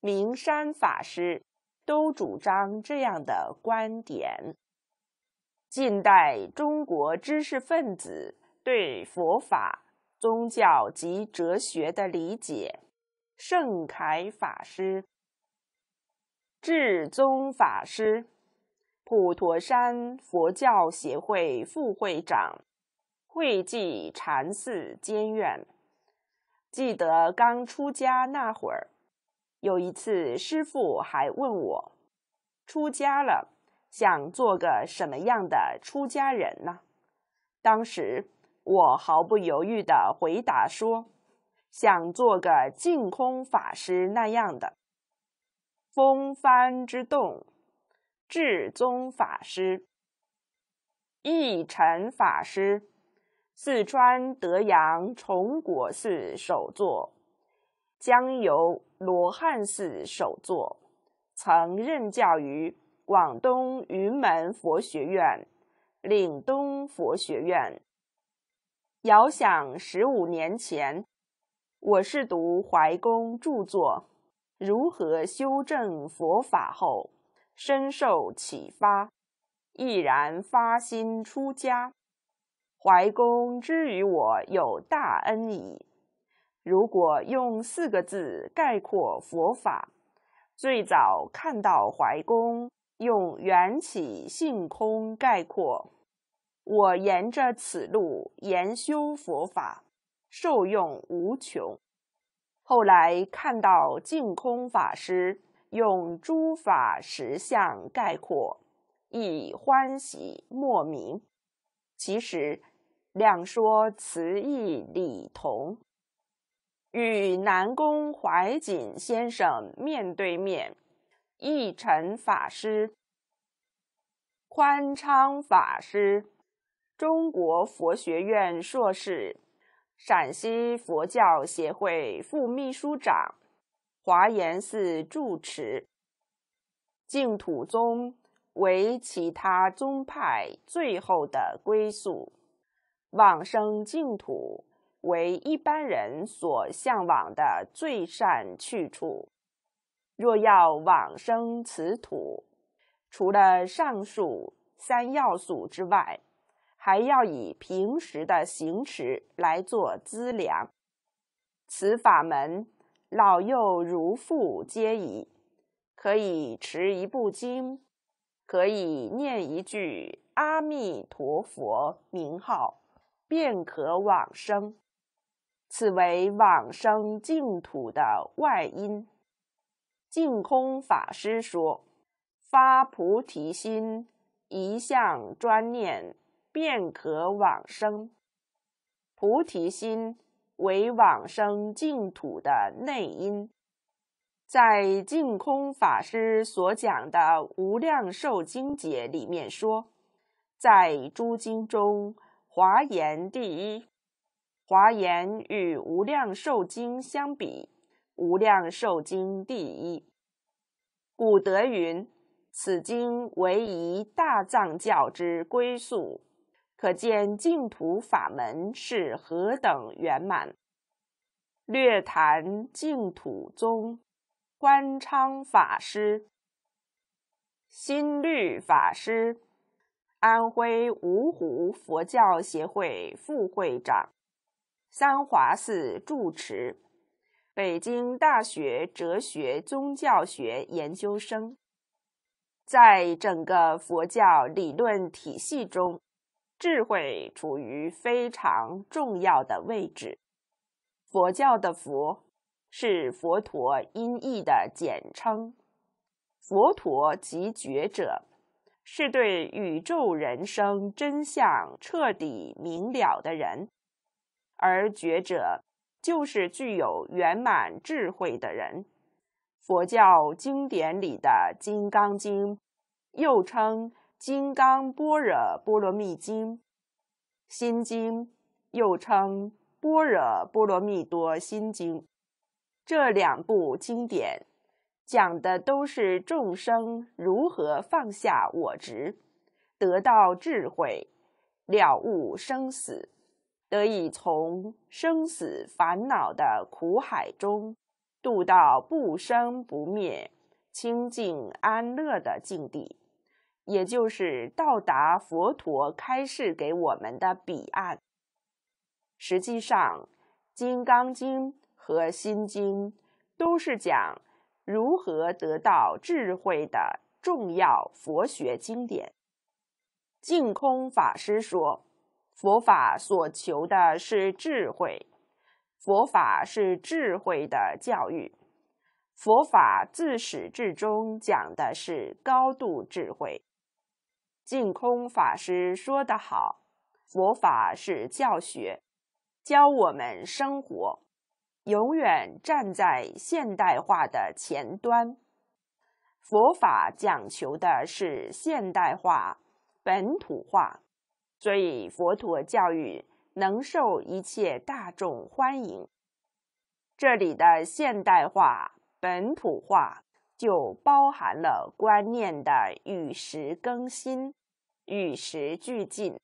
明山法师，都主张这样的观点。近代中国知识分子对佛法。宗教及哲学的理解，圣凯法师、至宗法师、普陀山佛教协会副会长、慧济禅寺监院。记得刚出家那会儿，有一次师父还问我：“出家了，想做个什么样的出家人呢？”当时。我毫不犹豫地回答说：“想做个净空法师那样的风帆之动，至宗法师、义尘法师，四川德阳崇国寺首座，江油罗汉寺首座，曾任教于广东云门佛学院、岭东佛学院。”遥想十五年前，我是读怀公著作《如何修正佛法》后，深受启发，毅然发心出家。怀公之于我有大恩矣。如果用四个字概括佛法，最早看到怀公用“缘起性空”概括。我沿着此路研修佛法，受用无穷。后来看到净空法师用诸法实相概括，亦欢喜莫名。其实，量说词义理同，与南宫怀瑾先生面对面，一尘法师、宽昌法师。中国佛学院硕士，陕西佛教协会副秘书长，华严寺住持。净土宗为其他宗派最后的归宿，往生净土为一般人所向往的最善去处。若要往生此土，除了上述三要素之外，还要以平时的行持来做资粮，此法门老幼如父皆宜，可以持一部经，可以念一句阿弥陀佛名号，便可往生。此为往生净土的外因。净空法师说：“发菩提心，一向专念。”便可往生，菩提心为往生净土的内因。在净空法师所讲的《无量寿经解》里面说，在诸经中，《华严》第一，《华严》与《无量寿经》相比，《无量寿经》第一。古德云：“此经为一大藏教之归宿。”可见净土法门是何等圆满。略谈净土宗，观昌法师，新律法师，安徽芜湖佛教协会副会长，三华寺住持，北京大学哲学宗教学研究生，在整个佛教理论体系中。智慧处于非常重要的位置。佛教的“佛”是佛陀音译的简称，佛陀即觉者，是对宇宙人生真相彻底明了的人。而觉者就是具有圆满智慧的人。佛教经典里的《金刚经》，又称。《金刚般若波罗蜜经》《心经》又称《般若波罗蜜多心经》，这两部经典讲的都是众生如何放下我执，得到智慧，了悟生死，得以从生死烦恼的苦海中渡到不生不灭、清净安乐的境地。也就是到达佛陀开示给我们的彼岸。实际上，《金刚经》和《心经》都是讲如何得到智慧的重要佛学经典。净空法师说：“佛法所求的是智慧，佛法是智慧的教育，佛法自始至终讲的是高度智慧。”净空法师说得好，佛法是教学，教我们生活，永远站在现代化的前端。佛法讲求的是现代化、本土化，所以佛陀教育能受一切大众欢迎。这里的现代化、本土化。就包含了观念的与时更新、与时俱进。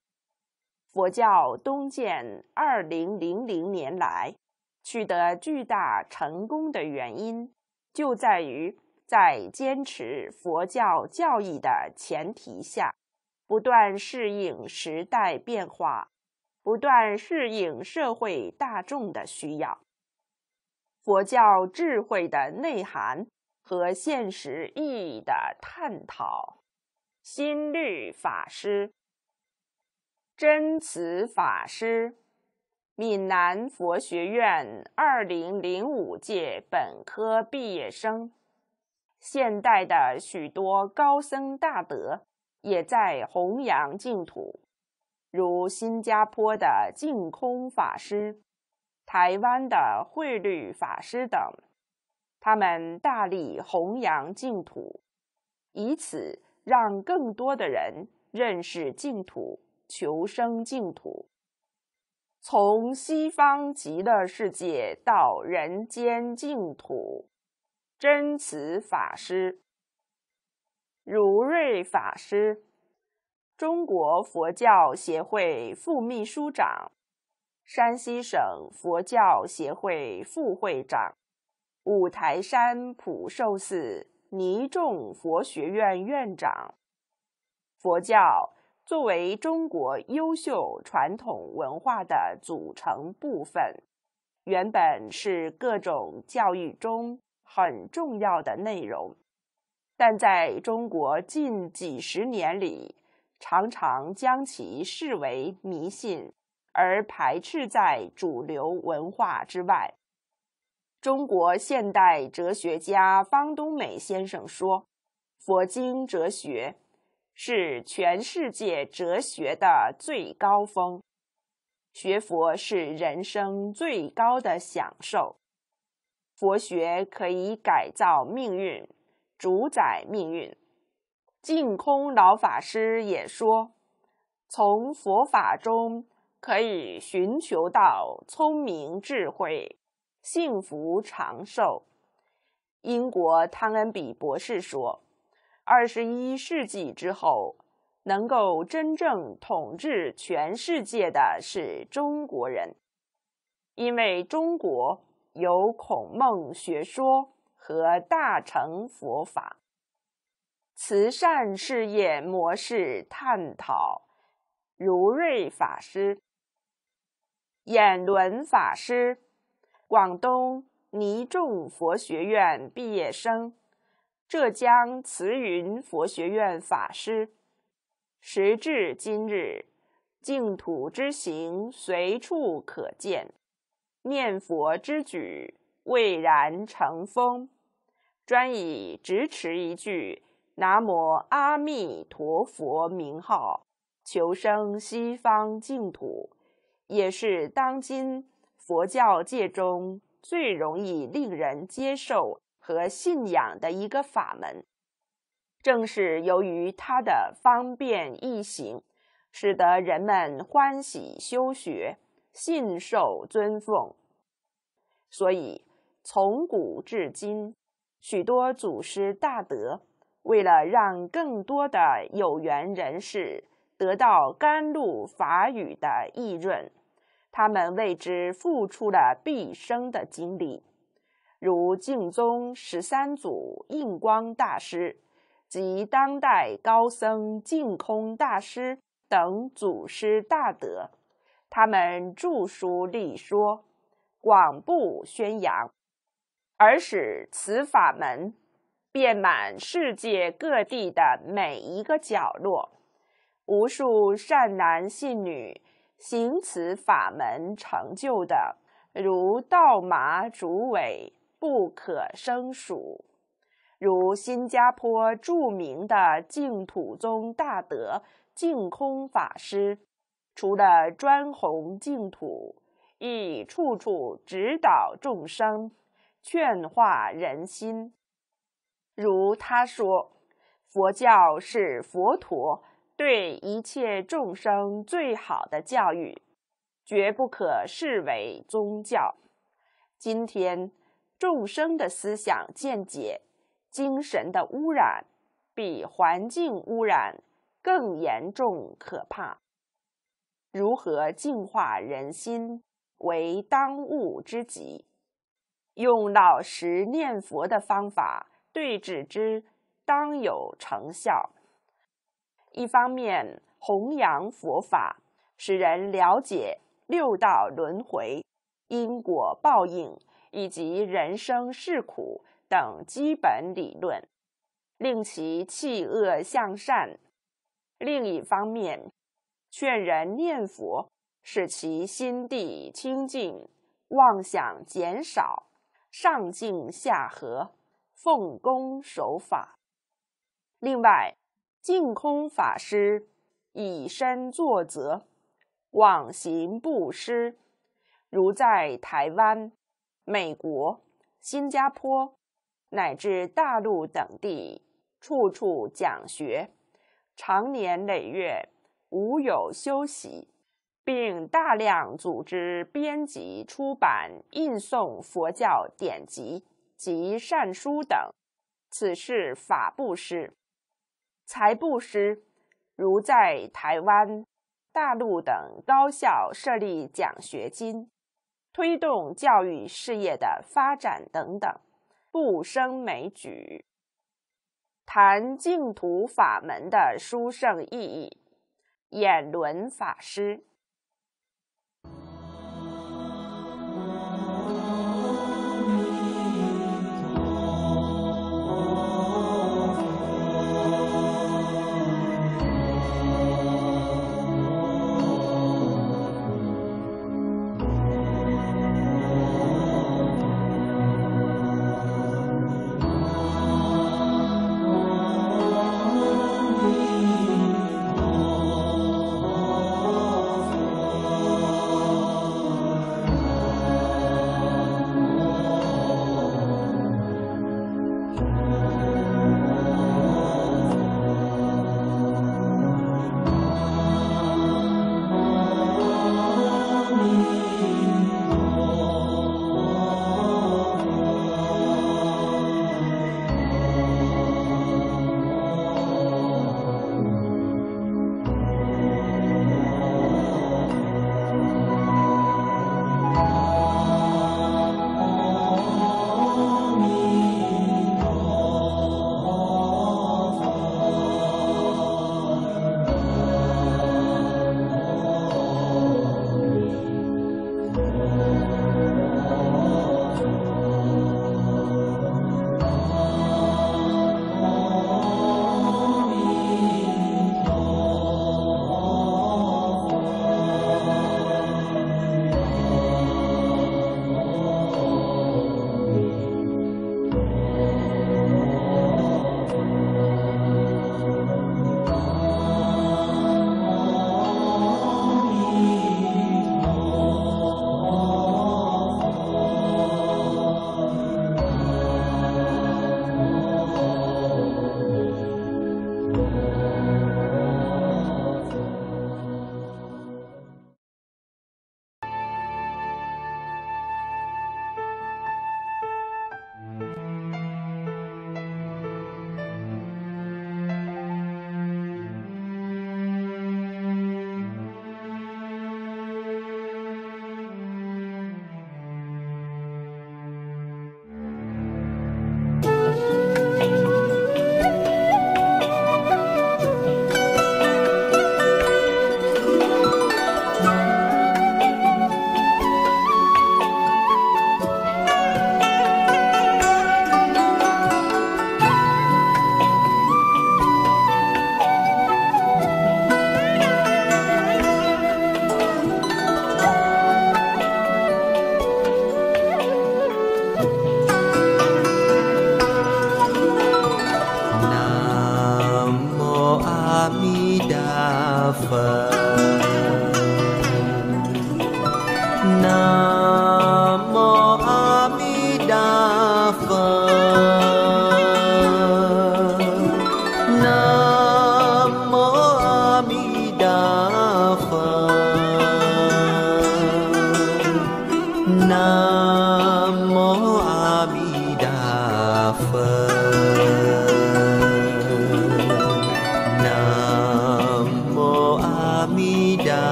佛教东渐二零零零年来取得巨大成功的原因，就在于在坚持佛教教义的前提下，不断适应时代变化，不断适应社会大众的需要。佛教智慧的内涵。和现实意义的探讨。心律法师、真慈法师，闽南佛学院二零零五届本科毕业生。现代的许多高僧大德也在弘扬净土，如新加坡的净空法师、台湾的慧律法师等。他们大力弘扬净土，以此让更多的人认识净土、求生净土。从西方极乐世界到人间净土，真慈法师、如瑞法师，中国佛教协会副秘书长、山西省佛教协会副会长。五台山普寿寺尼众佛学院院长，佛教作为中国优秀传统文化的组成部分，原本是各种教育中很重要的内容，但在中国近几十年里，常常将其视为迷信而排斥在主流文化之外。中国现代哲学家方东美先生说：“佛经哲学是全世界哲学的最高峰，学佛是人生最高的享受。佛学可以改造命运，主宰命运。”净空老法师也说：“从佛法中可以寻求到聪明智慧。”幸福长寿。英国汤恩比博士说：“二十一世纪之后，能够真正统治全世界的是中国人，因为中国有孔孟学说和大乘佛法。”慈善事业模式探讨，如瑞法师、演轮法师。广东尼众佛学院毕业生，浙江慈云佛学院法师，时至今日，净土之行随处可见，念佛之举蔚然成风，专以直持一句“南无阿弥陀佛”名号，求生西方净土，也是当今。佛教界中最容易令人接受和信仰的一个法门，正是由于它的方便易行，使得人们欢喜修学、信受尊奉。所以，从古至今，许多祖师大德为了让更多的有缘人士得到甘露法语的益润。他们为之付出了毕生的精力，如净宗十三祖印光大师及当代高僧净空大师等祖师大德，他们著书立说，广布宣扬，而使此法门遍满世界各地的每一个角落，无数善男信女。行此法门成就的，如道麻竹尾不可生数。如新加坡著名的净土宗大德净空法师，除了专弘净土，亦处处指导众生，劝化人心。如他说：“佛教是佛陀。”对一切众生最好的教育，绝不可视为宗教。今天众生的思想见解、精神的污染，比环境污染更严重可怕。如何净化人心，为当务之急。用老实念佛的方法对治之，当有成效。一方面弘扬佛法，使人了解六道轮回、因果报应以及人生世苦等基本理论，令其弃恶向善；另一方面，劝人念佛，使其心地清净，妄想减少，上进下和，奉公守法。另外。净空法师以身作则，往行布施，如在台湾、美国、新加坡乃至大陆等地，处处讲学，常年累月无有休息，并大量组织、编辑、出版、印送佛教典籍及善书等，此是法布施。财布施，如在台湾、大陆等高校设立奖学金，推动教育事业的发展等等，不胜枚举。谈净土法门的殊胜意义，演伦法师。